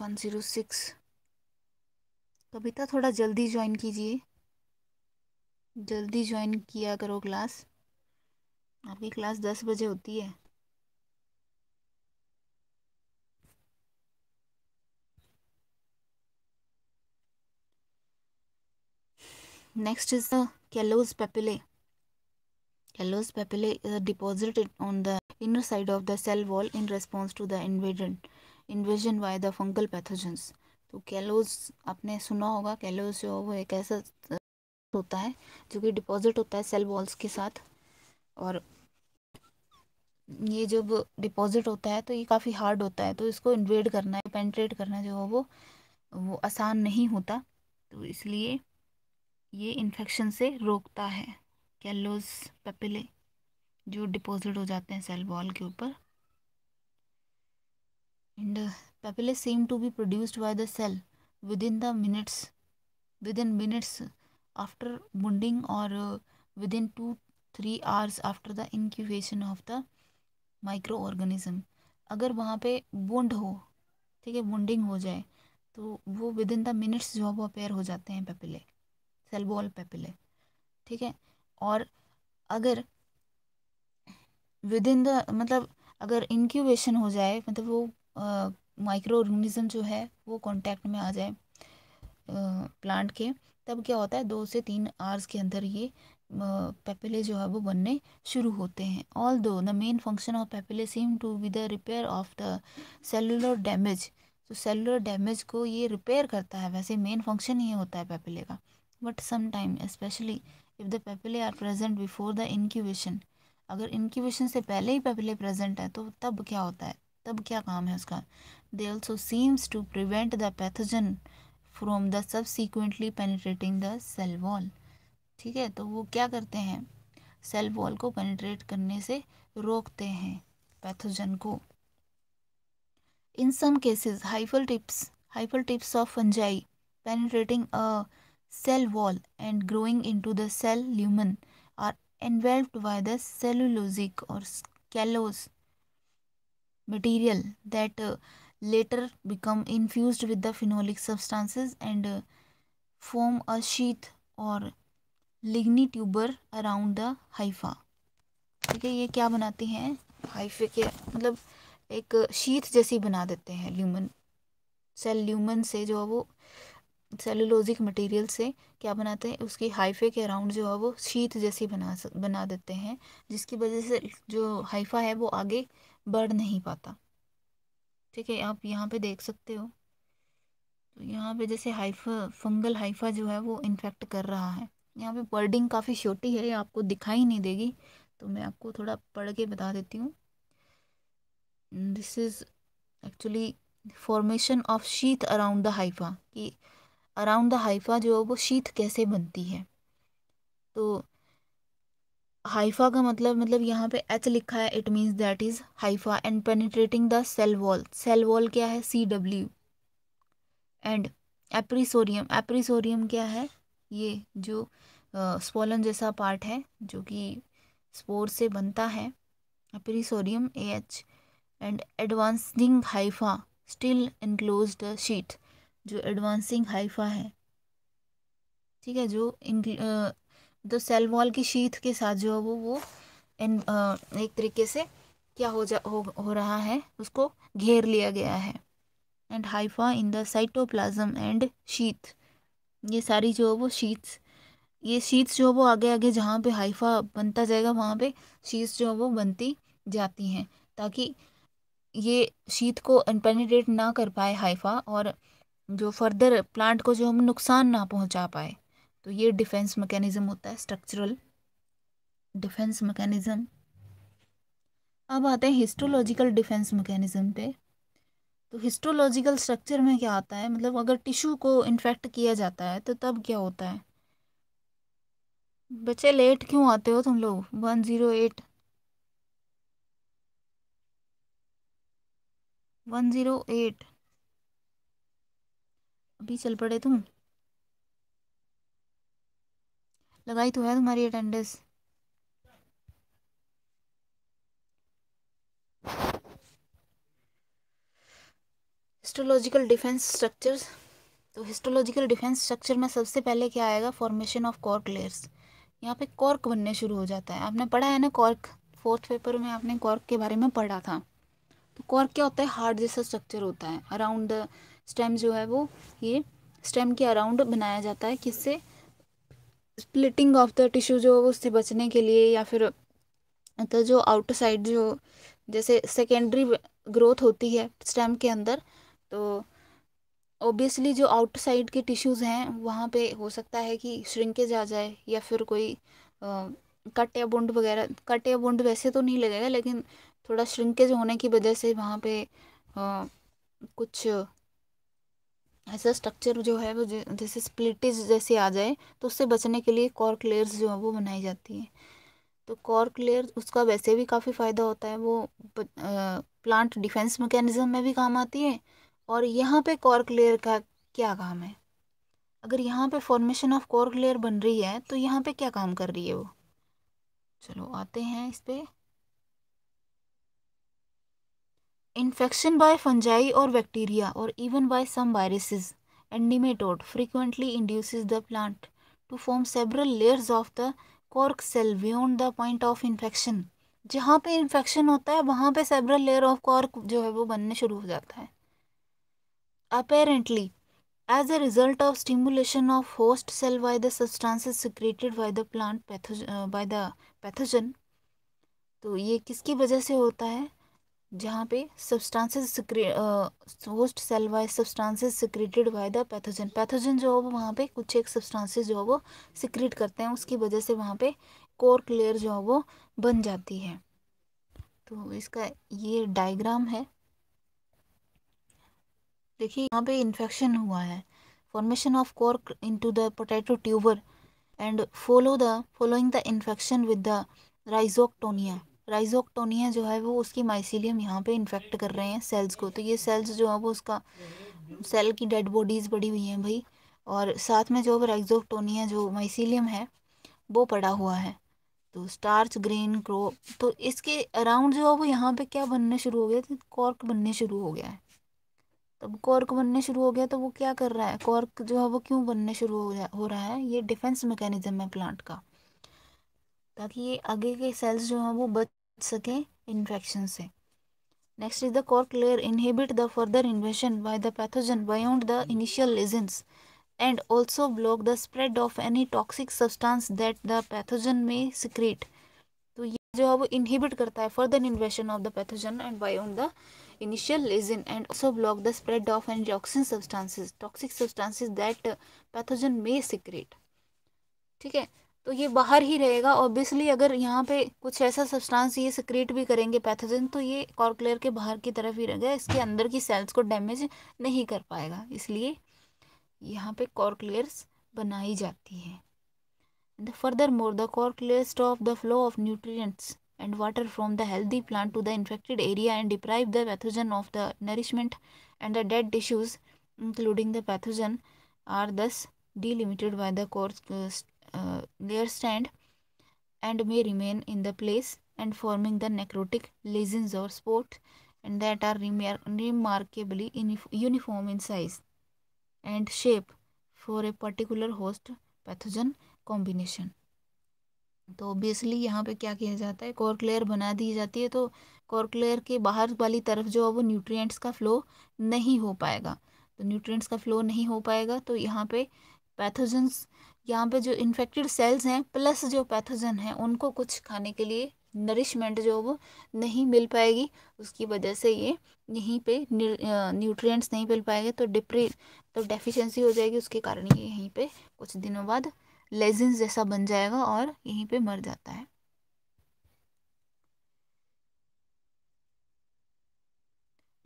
वन ज़ीरो सिक्स कविता थोड़ा जल्दी ज्वाइन कीजिए जल्दी ज्वाइन किया करो क्लास आपकी क्लास दस बजे होती है Next is the callous papillae. Callous papillae is deposited on the inner side of the cell wall in response to the invasion invasion by the fungal pathogens. तो कैलोज आपने सुना होगा कैलोज जो वो एक ऐसा होता है जो कि डिपॉजिट होता है सेल वॉल्स के साथ और ये जब डिपॉजिट होता है तो ये काफ़ी हार्ड होता है तो इसको इन्वेड करना है पेंट्रेट करना जो है वो वो आसान नहीं होता तो इसलिए ये इन्फेक्शन से रोकता है कैलोज पेपिले जो डिपॉजिट हो जाते हैं सेल वॉल के ऊपर and papillae seem to be produced by the cell within the minutes within minutes after wounding और within two three hours after the incubation of the microorganism अगर वहाँ पे बुंड हो ठीक है बुंडिंग हो जाए तो वो विद इन द मिनट्स जो है वो अपेयर हो जाते हैं पेपिले सेल वॉल पेपिले ठीक है और अगर विद इन द मतलब अगर इंक्यूबेशन हो जाए मतलब वो माइक्रो ऑर्गेनिज्म जो है वो कांटेक्ट में आ जाए प्लांट के तब क्या होता है दो से तीन आवर्स के अंदर ये पेपिले जो है वो बनने शुरू होते हैं although the main function of papillae seem to be the repair of the cellular damage तो सेलुलर डैमेज को ये रिपेयर करता है वैसे मेन फंक्शन ये होता है पेपिले का but sometime especially if the papillae are present before the incubation अगर इंक्यूबेशन से पहले ही पेपिले प्रेजेंट है तो तब क्या होता है तब क्या काम है उसका they also seems to prevent the pathogen from the subsequently penetrating the cell wall ठीक है तो वो क्या करते हैं सेल वॉल को पेनिट्रेट करने से रोकते हैं पैथोजन को in some cases hyphal tips hyphal tips of fungi penetrating cell wall and growing into the cell lumen are enveloped by the cellulosic or callose material that uh, later become infused with the phenolic substances and uh, form a sheath or lignituber around the hypha ठीक है ये क्या बनाते हैं hyphae के मतलब एक sheath जैसी बना देते हैं ल्यूमन सेल ल्यूमन से जो है वो सेलुलोजिक मटेरियल से क्या बनाते हैं उसकी हाइफे के अराउंड जो है वो शीत जैसी बना बना देते हैं जिसकी वजह से जो हाइफा है वो आगे बढ़ नहीं पाता ठीक है आप यहाँ पे देख सकते हो तो यहाँ पे जैसे हाइफा फंगल हाइफा जो है वो इन्फेक्ट कर रहा है यहाँ पे बर्डिंग काफ़ी छोटी है आपको दिखाई नहीं देगी तो मैं आपको थोड़ा पढ़ के बता देती हूँ this is actually formation of sheath around the hypha कि अराउंड द हाइफ़ा जो है वो शीत कैसे बनती है तो हाइफ़ा का मतलब मतलब यहाँ पे एच लिखा है it means that is hypha and penetrating the cell wall cell wall क्या है सी डब्ल्यू एंड एप्रीसोरियम एप्रीसोरियम क्या है ये जो स्पोलन uh, जैसा पार्ट है जो कि स्पोर से बनता है appressorium A H and advancing hypha still enclose sheath जो एडवांसिंग हाइफा है ठीक है जो तो सेल वॉल की शीथ के साथ जो है वो वो इन, एक तरीके से क्या हो जा हो, हो रहा है उसको घेर लिया गया है and hypha in the cytoplasm and sheath ये सारी जो है वो शीथ्स ये शीथ्स जो है वो आगे आगे जहाँ पे हाइफा बनता जाएगा वहाँ पे शीथ्स जो है वो बनती जाती हैं ताकि ये शीत को पेनिट्रेट ना कर पाए हाइफा और जो फर्दर प्लांट को जो हम नुकसान ना पहुंचा पाए तो ये डिफेंस मैकेनिज़्म होता है स्ट्रक्चरल डिफेंस मैकेनिज़्म अब आते हैं हिस्टोलॉजिकल डिफेंस मैकेनिज़्म पे तो हिस्टोलॉजिकल स्ट्रक्चर में क्या आता है मतलब अगर टिश्यू को इन्फेक्ट किया जाता है तो तब क्या होता है बच्चे लेट क्यों आते हो तुम लोग one zero eight one zero eight अभी चल पड़े तुम लगाई तो है तुम्हारी अटेंडेंस हिस्टोलॉजिकल डिफेंस स्ट्रक्चर्स तो हिस्टोलॉजिकल डिफेंस स्ट्रक्चर में सबसे पहले क्या आएगा फॉर्मेशन ऑफ कॉर्क लेयर्स यहाँ पे कॉर्क बनने शुरू हो जाता है आपने पढ़ा है ना कॉर्क फोर्थ पेपर में आपने कॉर्क के बारे में पढ़ा था तो कॉर्क क्या होता है हार्ड जैसा स्ट्रक्चर होता है अराउंड स्टेम जो है वो ये स्टेम के अराउंड बनाया जाता है किससे स्प्लिटिंग ऑफ द टिश्यू जो है उससे बचने के लिए या फिर तो जो आउटसाइड साइड जो जैसे सेकेंडरी ग्रोथ होती है स्टेम के अंदर तो ओबियसली जो आउट साइड के टिश्यूज़ हैं वहाँ पे हो सकता है कि श्रिंकेज आ जाए या फिर कोई कट या बुंड वगैरह कट या बुंड वैसे तो नहीं लगेगा लेकिन थोड़ा श्रिंकेज होने की वजह से वहाँ पे आ, कुछ ऐसा स्ट्रक्चर जो है वो जैसे स्प्लिटिज जैसे आ जाए तो उससे बचने के लिए कॉर्क लेयर्स जो है वो बनाई जाती है तो कॉर्क लेयर उसका वैसे भी काफ़ी फ़ायदा होता है वो प्लांट डिफेंस मैकेनिज़्म में भी काम आती है और यहाँ पे कॉर्क लेयर का क्या काम है अगर यहाँ पे फॉर्मेशन ऑफ कॉर्क लेयर बन रही है तो यहाँ पे क्या काम कर रही है वो चलो आते हैं इस पर इन्फेक्शन बाय फंजाई और बैक्टीरिया और even by some viruses and nematode frequently induces the plant to form several layers of the cork cell beyond the point of infection जहाँ पे इन्फेक्शन होता है वहाँ पे सेवरल लेयर ऑफ कॉर्क जो है वो बनने शुरू हो जाता है apparently as a result of stimulation of host cell by the substances secreted by the plant patho by the pathogen तो ये किसकी वजह से होता है जहाँ पे substances host cell wise substances secreted by the pathogen pathogen जो है वो वहाँ पे कुछ एक सब्सटेंसेस जो है वो सिक्रेट करते हैं उसकी वजह से वहाँ पे कोर्क लेयर जो है वो बन जाती है तो इसका ये डायग्राम है देखिए यहाँ पे इन्फेक्शन हुआ है formation of cork into the potato tuber and follow the following the infection with the rhizoctonia rhizoctonia जो है वो उसकी माइसिलियम यहाँ पे इन्फेक्ट कर रहे हैं सेल्स को तो ये सेल्स जो है वो उसका सेल की डेड बॉडीज़ बड़ी हुई हैं भाई और साथ में जो राइजोक्टोनिया जो माइसिलियम है वो पड़ा हुआ है तो स्टार्च ग्रेन क्रो तो इसके अराउंड जो है वो यहाँ पे क्या बनने शुरू हो गया तो कॉर्क बनने शुरू हो गया है तब कॉर्क बनने शुरू हो गया तो वो क्या कर रहा है कॉर्क जो है वो क्यों बनने शुरू हो हो रहा है ये डिफेंस मैकेनिज्म है प्लांट का ताकि ये आगे के सेल्स जो हैं वो बच सकें इन्फेक्शन से next is the cork layer inhibit the further invasion by the pathogen beyond the initial lesions and also block the spread of any toxic substance that the pathogen may secrete तो ये जो है वो inhibit करता है further invasion of the pathogen and beyond the initial lesion and also block the spread of any toxin substances toxic substances that pathogen may secrete ठीक है तो ये बाहर ही रहेगा ऑब्वियसली अगर यहाँ पे कुछ ऐसा सब्सटेंस ये सिक्रेट भी करेंगे पैथोजन तो ये कॉर्कलेयर के बाहर की तरफ ही रहेगा इसके अंदर की सेल्स को डैमेज नहीं कर पाएगा इसलिए यहाँ पे कॉर्कलेयर्स बनाई जाती है and furthermore the cork layer stop the flow of nutrients and water from the healthy plant to the infected area and deprive the pathogen of the nourishment and the dead tissues including the pathogen are thus delimited by the cork uh, layer stand and may remain in the place and forming the necrotic lesions or spots and that are remar remarkably uniform in size and shape for a particular host pathogen combination तो obviously यहाँ पे क्या किया जाता है cork layer बना दी जाती है तो कॉर्क लेयर के बाहर वाली तरफ जो है वो न्यूट्रिएंट्स का फ़्लो नहीं हो पाएगा तो न्यूट्रिएंट्स का फ़्लो नहीं हो पाएगा तो यहाँ पे पैथोजेंस यहाँ पे जो इन्फेक्टेड सेल्स हैं प्लस जो पैथोजन हैं उनको कुछ खाने के लिए नरिशमेंट जो वो नहीं मिल पाएगी उसकी वजह से ये यहीं पे न्यूट्रिएंट्स नहीं मिल पाएंगे तो डिप्री तो डेफिशिएंसी हो जाएगी उसके कारण ये यहीं पे कुछ दिनों बाद लेजेंस जैसा बन जाएगा और यहीं पे मर जाता है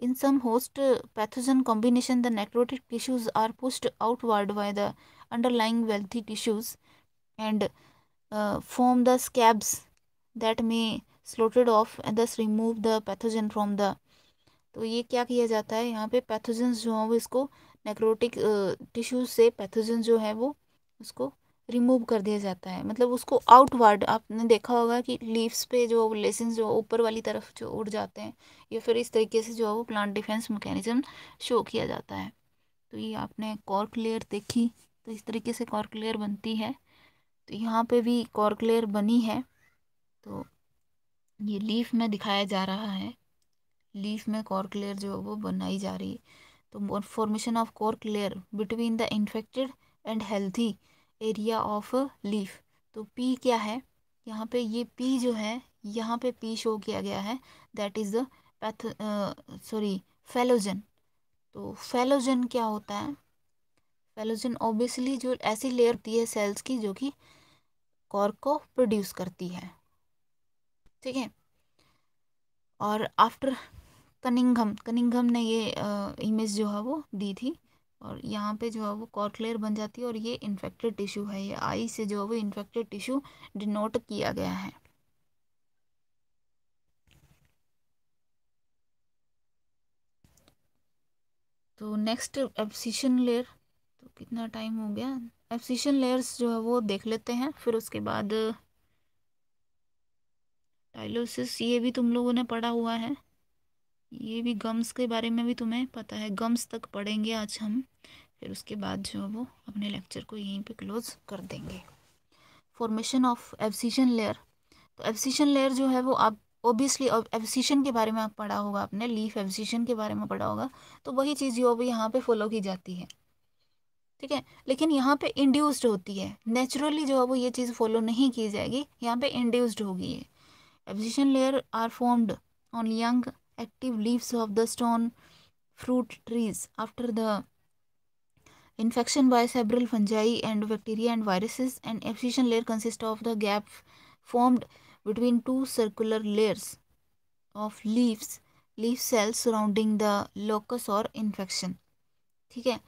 in some host pathogen combination the necrotic tissues are pushed outward by the underlying wealthy tissues and uh, form the scabs that may slotted off and thus remove the pathogen from the तो ये क्या किया जाता है यहाँ पे pathogens जो हैं वो इसको नेक्रोटिक टिश्यूज uh, से पैथोजन जो है वो उसको रिमूव कर दिया जाता है मतलब उसको आउटवर्ड आपने देखा होगा कि लीव्स पे जो लेसन जो ऊपर वाली तरफ जो उड़ जाते हैं या फिर इस तरीके से जो है वो प्लांट डिफेंस मैकेनिज्म शो किया जाता है तो ये आपने कॉर्क लेयर देखी तो इस तरीके से कॉर्क लेयर बनती है तो यहाँ पे भी कॉर्क लेयर बनी है तो ये लीफ में दिखाया जा रहा है लीफ में कॉर्क लेयर जो है वो बनाई जा रही है तो formation of cork layer between the infected and healthy area of leaf तो पी क्या है यहाँ पे ये पी जो है यहाँ पे पी शो किया गया है that is the path sorry phellogen तो फेलोजन क्या होता है फेलोसिन ओबियसली जो ऐसी लेयर होती है सेल्स की जो कि कॉर्क को प्रोड्यूस करती है ठीक है और आफ्टर कनिंगम कनिंगम ने ये इमेज जो है वो दी थी और यहाँ पे जो है वो कॉर्क लेयर बन जाती है और ये इन्फेक्टेड टिश्यू है ये आई से जो है वो इन्फेक्टेड टिश्यू डिनोट किया गया है तो नेक्स्ट एब्सिशन लेयर कितना टाइम हो गया एब्सिशन लेयर्स जो है वो देख लेते हैं फिर उसके बाद टाइलोसिस ये भी तुम लोगों ने पढ़ा हुआ है ये भी गम्स के बारे में भी तुम्हें पता है गम्स तक पढ़ेंगे आज हम फिर उसके बाद जो है वो अपने लेक्चर को यहीं पे क्लोज़ कर देंगे फॉर्मेशन ऑफ एब्सिशन लेयर तो एब्सिशन लेयर जो है वो आप ओबियसली एब्सिशन के बारे में आप पढ़ा होगा आपने लीफ एब्सिशन के बारे में पढ़ा होगा तो वही चीज़ जो भी यहाँ पे फॉलो की जाती है ठीक है लेकिन यहाँ पे इंड्यूस्ड होती है नेचुरली जो है वो ये चीज़ फॉलो नहीं की जाएगी यहाँ पे इंड्यूस्ड होगी ये abscission layer are formed on young active leaves of the stone fruit trees after the infection by several fungi and bacteria and viruses and abscission layer consist of the gap formed between two circular layers of leaves leave cells surrounding the locus और infection ठीक है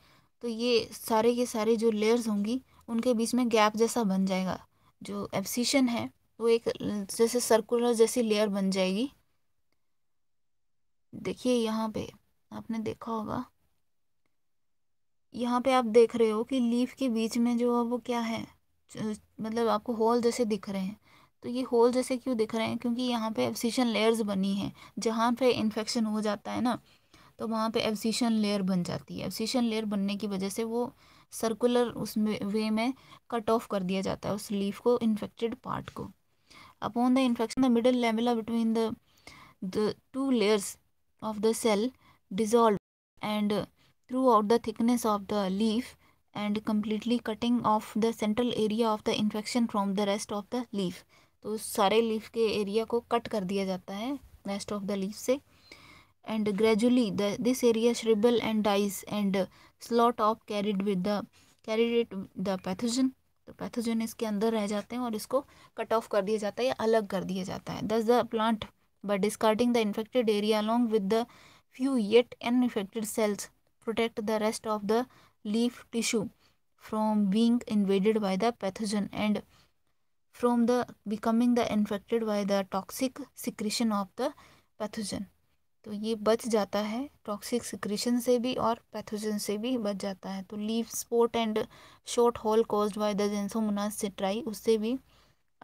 तो ये सारे के सारे जो layers होंगी उनके बीच में गैप जैसा बन जाएगा जो एब्सिशन है वो एक जैसे सर्कुलर जैसी लेयर बन जाएगी देखिए यहाँ पे आपने देखा होगा यहाँ पे आप देख रहे हो कि लीफ के बीच में जो है वो क्या है मतलब आपको होल जैसे दिख रहे हैं तो ये होल जैसे क्यों दिख रहे हैं क्योंकि यहाँ पे एब्सिशन लेयर्स बनी है जहाँ पे इन्फेक्शन हो जाता है ना तो वहाँ पे एवसीशन लेयर बन जाती है एब्सिशन लेयर बनने की वजह से वो सर्कुलर उसमें वे में कट ऑफ कर दिया जाता है उस लीफ को इन्फेक्टेड पार्ट को upon the infection the middle level between the two layers of the cell dissolve and throughout the thickness of the leaf and completely cutting off the central area of the infection from the rest of the leaf तो सारे leaf के area को cut कर दिया जाता है rest of the leaf से and gradually the, this area shrivel and dies and slot off carried with the carried it the pathogen the pathogen is ke andar reh jate hain aur isko cut off kar diya jata hai ya alag kar diya jata hai thus the plant by discarding the infected area along with the few yet uninfected cells protect the rest of the leaf tissue from being invaded by the pathogen and from the becoming the infected by the toxic secretion of the pathogen तो ये बच जाता है toxic secretion से भी और pathogen से भी बच जाता है तो leaf spot and shot hole cause by the Xanthomonas citri उससे भी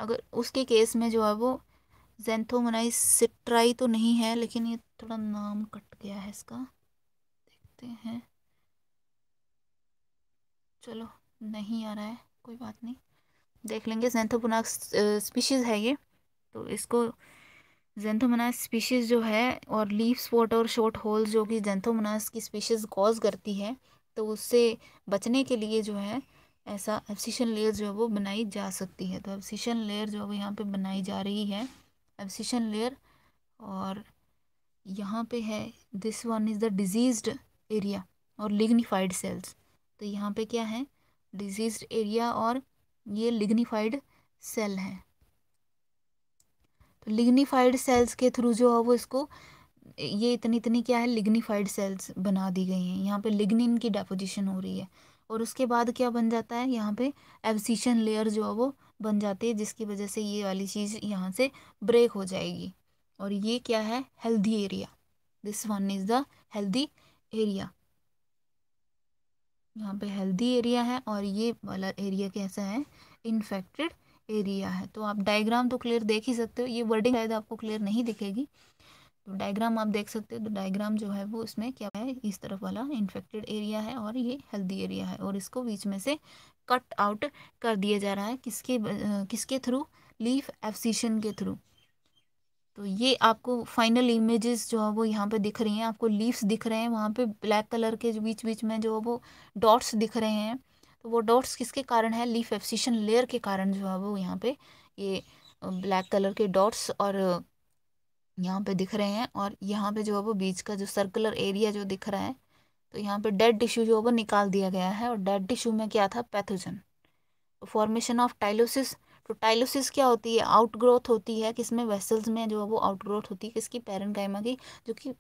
अगर उसके केस में जो है वो जेंथोमोनाइस सिट्राई तो नहीं है लेकिन ये थोड़ा नाम कट गया है इसका देखते हैं चलो नहीं आ रहा है कोई बात नहीं देख लेंगे जेंथोपोनाक स्पीशीज़ है ये तो इसको जेंथोमनास स्पीशीज़ जो है और लीफ स्पॉट और शॉर्ट होल्स जो कि जेंथोमनास की स्पीशीज़ कॉज करती है तो उससे बचने के लिए जो है ऐसा एब्सिशन लेयर जो है वो बनाई जा सकती है तो एब्सिशन लेयर जो है वो यहाँ पे बनाई जा रही है एब्सिशन लेयर और यहाँ पे है this one is the diseased area और लिग्निफाइड सेल्स तो यहाँ पे क्या है डिजीज्ड एरिया और ये लिग्निफाइड सेल है तो लिग्निफाइड सेल्स के थ्रू जो है वो इसको ये इतनी इतनी क्या है लिग्निफाइड सेल्स बना दी गई हैं यहाँ पे लिग्निन की डेपोजिशन हो रही है और उसके बाद क्या बन जाता है यहाँ पे एवसीशन लेयर जो है वो बन जाती है जिसकी वजह से ये वाली चीज़ यहाँ से ब्रेक हो जाएगी और ये क्या है healthy area this one is the healthy area यहाँ पे हेल्दी एरिया है और ये वाला एरिया कैसा है इन्फेक्टेड एरिया है तो आप डायग्राम तो क्लियर देख ही सकते हो ये वर्डिंग शायद आपको क्लियर नहीं दिखेगी तो डायग्राम आप देख सकते हो तो डायग्राम जो है वो इसमें क्या है इस तरफ वाला इन्फेक्टेड एरिया है और ये हेल्दी एरिया है और इसको बीच में से कट आउट कर दिया जा रहा है किसके किसके थ्रू लीफ एफसीशन के थ्रू तो ये आपको फाइनल इमेजेस जो है वो यहाँ पे दिख रही हैं आपको लीव्स दिख रहे हैं वहाँ पे ब्लैक कलर के बीच बीच में जो वो डॉट्स दिख रहे हैं तो वो डॉट्स किसके कारण है लीफ एब्सिशन लेयर के कारण जो है वो यहाँ पे ये ब्लैक कलर के डॉट्स और यहाँ पे दिख रहे हैं और यहाँ पे जो है वो बीच का जो सर्कुलर एरिया जो दिख रहा है तो यहाँ पे डेड टिश्यू जो है वो निकाल दिया गया है और डेड टिश्यू में क्या था पैथोजन तो फॉर्मेशन ऑफ टाइलोसिस तो टाइलोसिस क्या होती है आउटग्रोथ होती है किसमें वेसल्स में जो है वो आउटग्रोथ होती है किसकी पैरनकाइमा की जो कि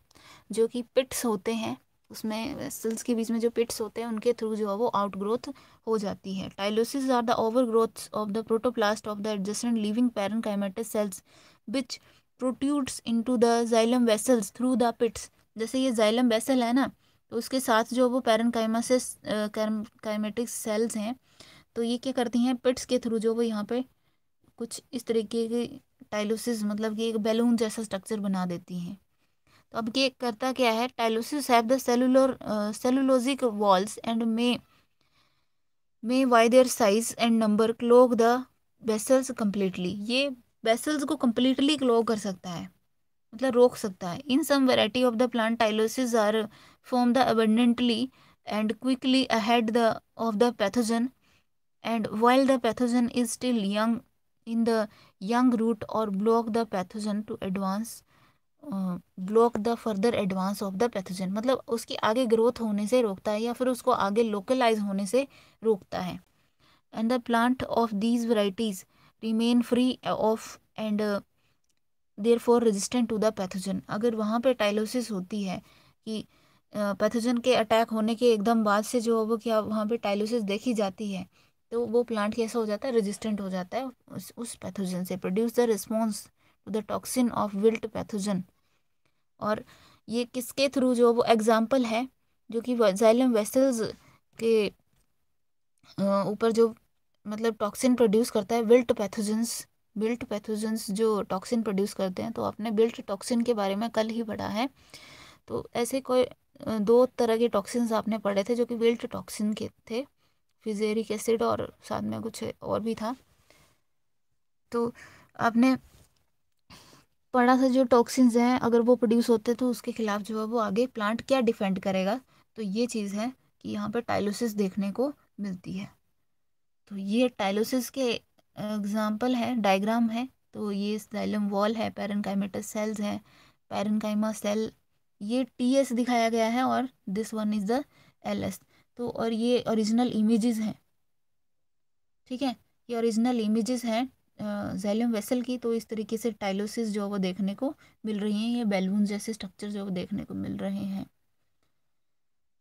जो कि पिट्स होते हैं उसमें सेल्स के बीच में जो पिट्स होते हैं उनके थ्रू जो है वो आउट ग्रोथ हो जाती है tylosis are the overgrowth of the protoplast of the adjacent living parenchymatous cells which protrudes into the xylem vessels through the pits जैसे ये जाइलम वेसल है ना तो उसके साथ जो वो पैरनकाइमासिस काइमेटिक सेल्स हैं तो ये क्या करती हैं पिट्स के थ्रू जो वो यहाँ पे कुछ इस तरीके की टाइलोसिस मतलब कि एक बैलून जैसा स्ट्रक्चर बना देती हैं तो अब ये करता क्या है tylosis have the cellular cellulosic walls and may may vary their size and number clog the vessels completely ये बेसल्स को कम्प्लीटली क्लो कर सकता है मतलब रोक सकता है in some variety of the plant tylosis are form the abundantly and quickly ahead the of the pathogen and while the pathogen is still young in the young root और block the pathogen to advance block the further advance of the pathogen मतलब उसकी आगे growth होने से रोकता है या फिर उसको आगे लोकलाइज होने से रोकता है and the plant of these varieties remain free of and therefore resistant to the pathogen अगर वहाँ पर टाइलोसिस होती है कि पैथोजन के अटैक होने के एकदम बाद से जो वो क्या वहाँ पर टाइलोसिस देखी जाती है तो वो प्लांट कैसा हो जाता है रेजिस्टेंट हो जाता है उस उस पैथोजन से produce the response to the toxin of wilt pathogen और ये किसके थ्रू जो वो एग्ज़ाम्पल है जो कि जाइलम वेसल्स के ऊपर जो मतलब टॉक्सिन प्रोड्यूस करता है विल्ट पैथोजेंस बिल्ट पैथोजेंस जो टॉक्सिन प्रोड्यूस करते हैं तो आपने बिल्ट टॉक्सिन के बारे में कल ही पढ़ा है तो ऐसे कोई दो तरह के टॉक्सिन्स आपने पढ़े थे जो कि बिल्ट टॉक्सिन के थे फिजेरिक एसिड और साथ में कुछ और भी था तो आपने बड़ा सा जो टॉक्सिन्स हैं अगर वो प्रोड्यूस होते हैं तो उसके खिलाफ जो है वो आगे प्लांट क्या डिफेंड करेगा तो ये चीज़ है कि यहाँ पर टाइलोसिस देखने को मिलती है तो ये टाइलोसिस के एग्जाम्पल है डायग्राम है तो ये स्टाइलम वॉल है पैरनकाइमेटस सेल्स हैं पैरनकाइमा सेल ये टी एस दिखाया गया है और this one is the L S तो और ये ओरिजिनल इमेजेस हैं ठीक है ये ओरिजिनल इमेजेस हैं जैलियम वेसल की तो इस तरीके से टाइलोसिस जो वो देखने को मिल रही हैं या बैलून जैसे स्ट्रक्चर जो वो देखने को मिल रहे हैं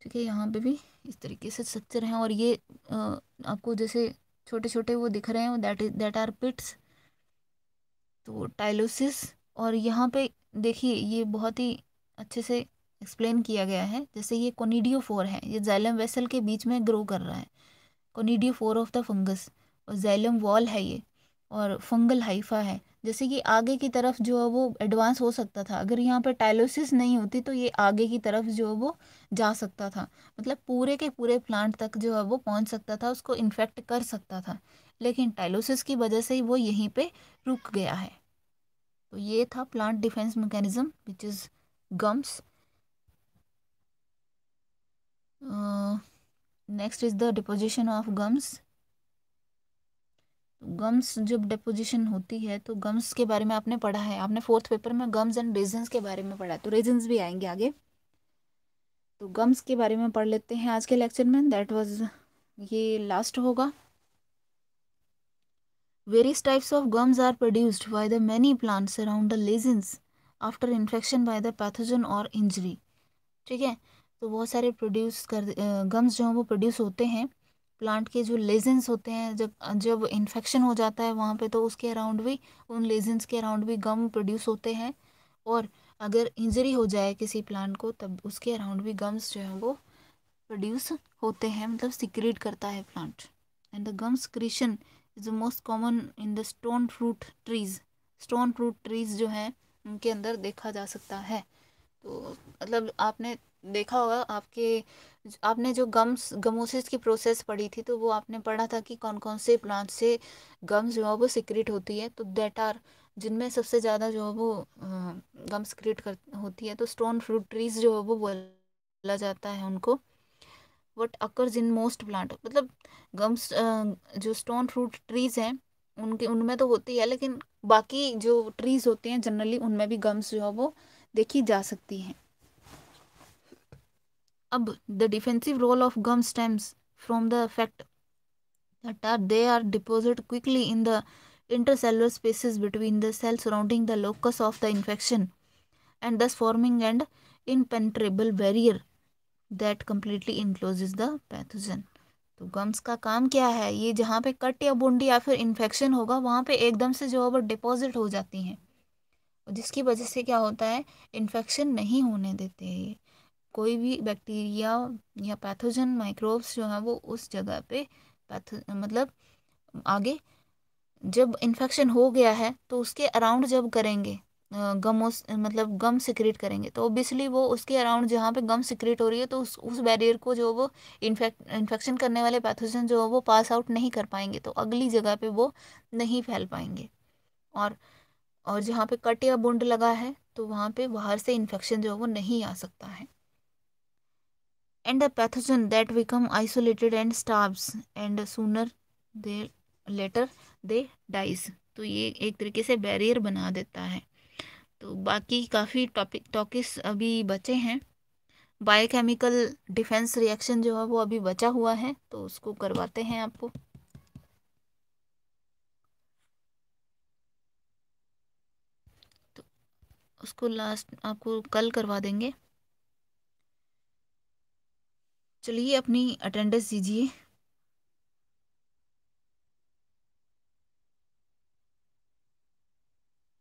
ठीक है यहाँ पे भी इस तरीके से स्ट्रक्चर हैं और ये आपको जैसे छोटे छोटे वो दिख रहे हैं that is that are pits तो टाइलोसिस और यहाँ पे देखिए ये बहुत ही अच्छे से एक्सप्लेन किया गया है जैसे ये कोनीडियो फोर है ये जैलम वेसल के बीच में ग्रो कर रहा है conidiophore of the fungus और जैलम वॉल है ये और फंगल हाइफा है जैसे कि आगे की तरफ जो है वो एडवांस हो सकता था अगर यहाँ पर टाइलोसिस नहीं होती तो ये आगे की तरफ जो है वो जा सकता था मतलब पूरे के पूरे प्लांट तक जो है वो पहुँच सकता था उसको इन्फेक्ट कर सकता था लेकिन टाइलोसिस की वजह से ही वो यहीं पे रुक गया है तो ये था plant defence mechanism which is gums next is the deposition of gums gums जब डेपोजिशन होती है तो गम्स के बारे में आपने पढ़ा है आपने फोर्थ पेपर में गम्स एंड रेजन्स के बारे में पढ़ा है तो रेजन्स भी आएंगे आगे तो गम्स के बारे में पढ़ लेते हैं आज के लेक्चर में दैट वाज ये लास्ट होगा various types of gums are produced by the many plants around the lesions after infection by the pathogen और इंजरी ठीक है तो बहुत सारे प्रोड्यूस कर गम्स जो हैं वो प्रोड्यूस होते हैं प्लांट के जो लेजेंस होते हैं जब जब इन्फेक्शन हो जाता है वहाँ पे तो उसके अराउंड भी उन लेजेंस के अराउंड भी गम प्रोड्यूस होते हैं और अगर इंजरी हो जाए किसी प्लांट को तब उसके अराउंड भी गम्स जो है वो प्रोड्यूस होते हैं मतलब सिक्रेट करता है plant and the gums secretion is the most common in the stone fruit trees stone fruit trees जो हैं उनके अंदर देखा जा सकता है तो मतलब आपने देखा होगा आपके आपने जो गम्स गमोसिस की प्रोसेस पढ़ी थी तो वो आपने पढ़ा था कि कौन कौन से प्लांट से गम्स जो है वो सिक्रिट होती है तो देट आर जिनमें सबसे ज़्यादा जो है वो गम सिक्रिट कर होती है तो स्टोन फ्रूट ट्रीज जो है वो बोला जाता है उनको but occurs in most plant मतलब गम्स जो स्टोन फ्रूट ट्रीज हैं उनके उनमें तो होती है लेकिन बाकी जो ट्रीज़ होती हैं जनरली उनमें भी गम्स जो है वो देखी जा सकती हैं अब the defensive role of gum stems from the effect that are they are deposit quickly in the intercellular spaces between the cell surrounding the locus of the infection and thus forming and impenetrable barrier that completely enclose the pathogen तो gums का काम क्या है ये जहाँ पे cut या बूंदी या फिर इन्फेक्शन होगा वहाँ पे एकदम से जो है वो डिपोजिट हो जाती हैं जिसकी वजह से क्या होता है इन्फेक्शन नहीं होने देते हैं ये कोई भी बैक्टीरिया या पैथोजन माइक्रोब्स जो हैं वो उस जगह पे पैथो मतलब आगे जब इन्फेक्शन हो गया है तो उसके अराउंड जब करेंगे गम उस मतलब गम सिक्रेट करेंगे तो ओबियसली वो उसके अराउंड जहाँ पे गम सिक्रेट हो रही है तो उस उस बैरियर को जो वो इन्फेक्ट इन्फेक्शन करने वाले पैथोजन जो वो पास आउट नहीं कर पाएंगे तो अगली जगह पे वो नहीं फैल पाएंगे और और जहाँ पे कट या बुंड लगा है तो वहाँ पे बाहर से इन्फेक्शन जो है वो नहीं आ सकता है and the pathogen that become isolated and starves and sooner they later they dies तो ये एक तरीके से बैरियर बना देता है तो बाकी काफ़ी टॉपिक टॉकिस अभी बचे हैं बायोकेमिकल डिफेंस रिएक्शन जो है वो अभी बचा हुआ है तो उसको करवाते हैं आपको तो उसको लास्ट आपको कल करवा देंगे चलिए अपनी अटेंडेंस दीजिए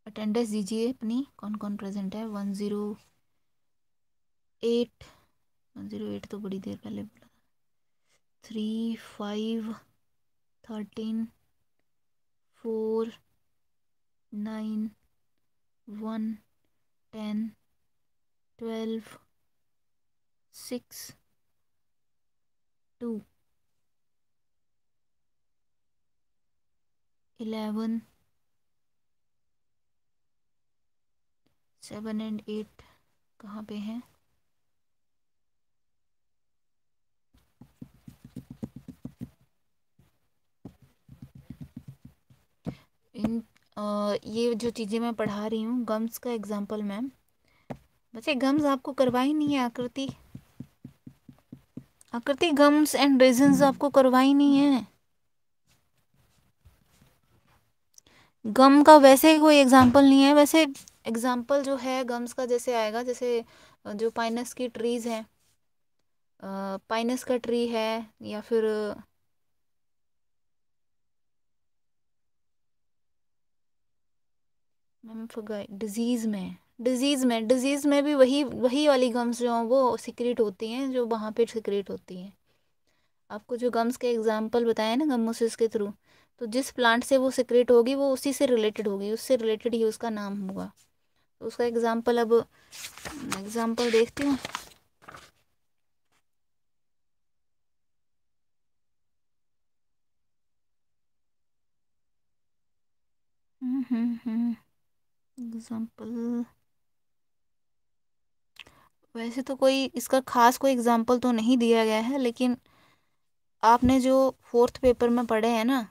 अटेंडेंस दीजिए अपनी कौन कौन प्रेजेंट है one zero eight one zero eight तो बड़ी देर पहले बोला three five thirteen four nine one ten twelve six two eleven seven and eight कहाँ पे हैं इन आ, ये जो चीज़ें मैं पढ़ा रही हूँ गम्स का एग्ज़ाम्पल मैम बच्चे गम्स आपको करवाई नहीं है आकृति आकृति गम्स एंड रेजन्स आपको करवाई नहीं है गम का वैसे कोई एग्जाम्पल नहीं है वैसे एग्जाम्पल जो है गम्स का जैसे आएगा जैसे जो पाइनस की ट्रीज़ हैं पाइनस का ट्री है या फिर मैम डिजीज़ में डिजीज़ में डिजीज़ में भी वही वही वाली गम्स जो हैं वो सिक्रेट होती हैं जो वहाँ पे सिक्रेट होती हैं आपको जो गम्स के एग्जांपल बताए ना गमोसिस के थ्रू तो जिस प्लांट से वो सिक्रेट होगी वो उसी से रिलेटेड होगी उससे रिलेटेड ही उसका नाम होगा तो उसका एग्ज़ाम्पल अब एग्ज़ाम्पल देखती हूँ एग्ज़ाम्पल हम्म, हम्म, हम्म, वैसे तो कोई इसका ख़ास कोई एग्ज़ाम्पल तो नहीं दिया गया है लेकिन आपने जो फोर्थ पेपर में पढ़े हैं ना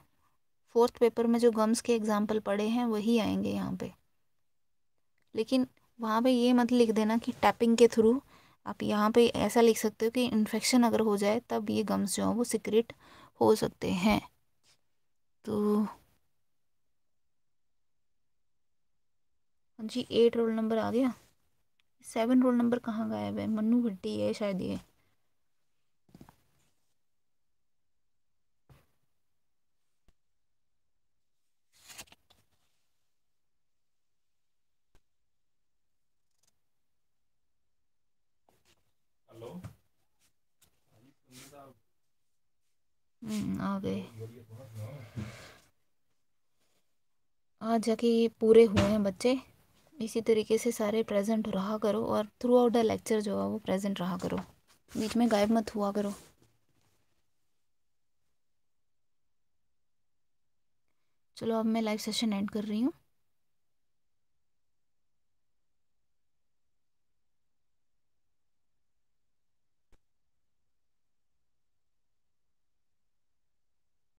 फोर्थ पेपर में जो गम्स के एग्ज़ाम्पल पढ़े हैं वही आएंगे यहाँ पे लेकिन वहाँ पे ये मत लिख देना कि टैपिंग के थ्रू आप यहाँ पे ऐसा लिख सकते हो कि इन्फेक्शन अगर हो जाए तब ये गम्स जो हैं वो सिक्रेट हो सकते हैं तो हाँ जी एट रोल नंबर आ गया सेवन रोल नंबर कहाँ गायब है मनु भट्टी है शायद ये हम्म, आ गए तो आज जाके पूरे हुए हैं बच्चे इसी तरीके से सारे प्रेजेंट रहा करो और थ्रू आउट द लेक्चर जो है वो प्रेजेंट रहा करो बीच में गायब मत हुआ करो चलो अब मैं लाइव सेशन एंड कर रही हूँ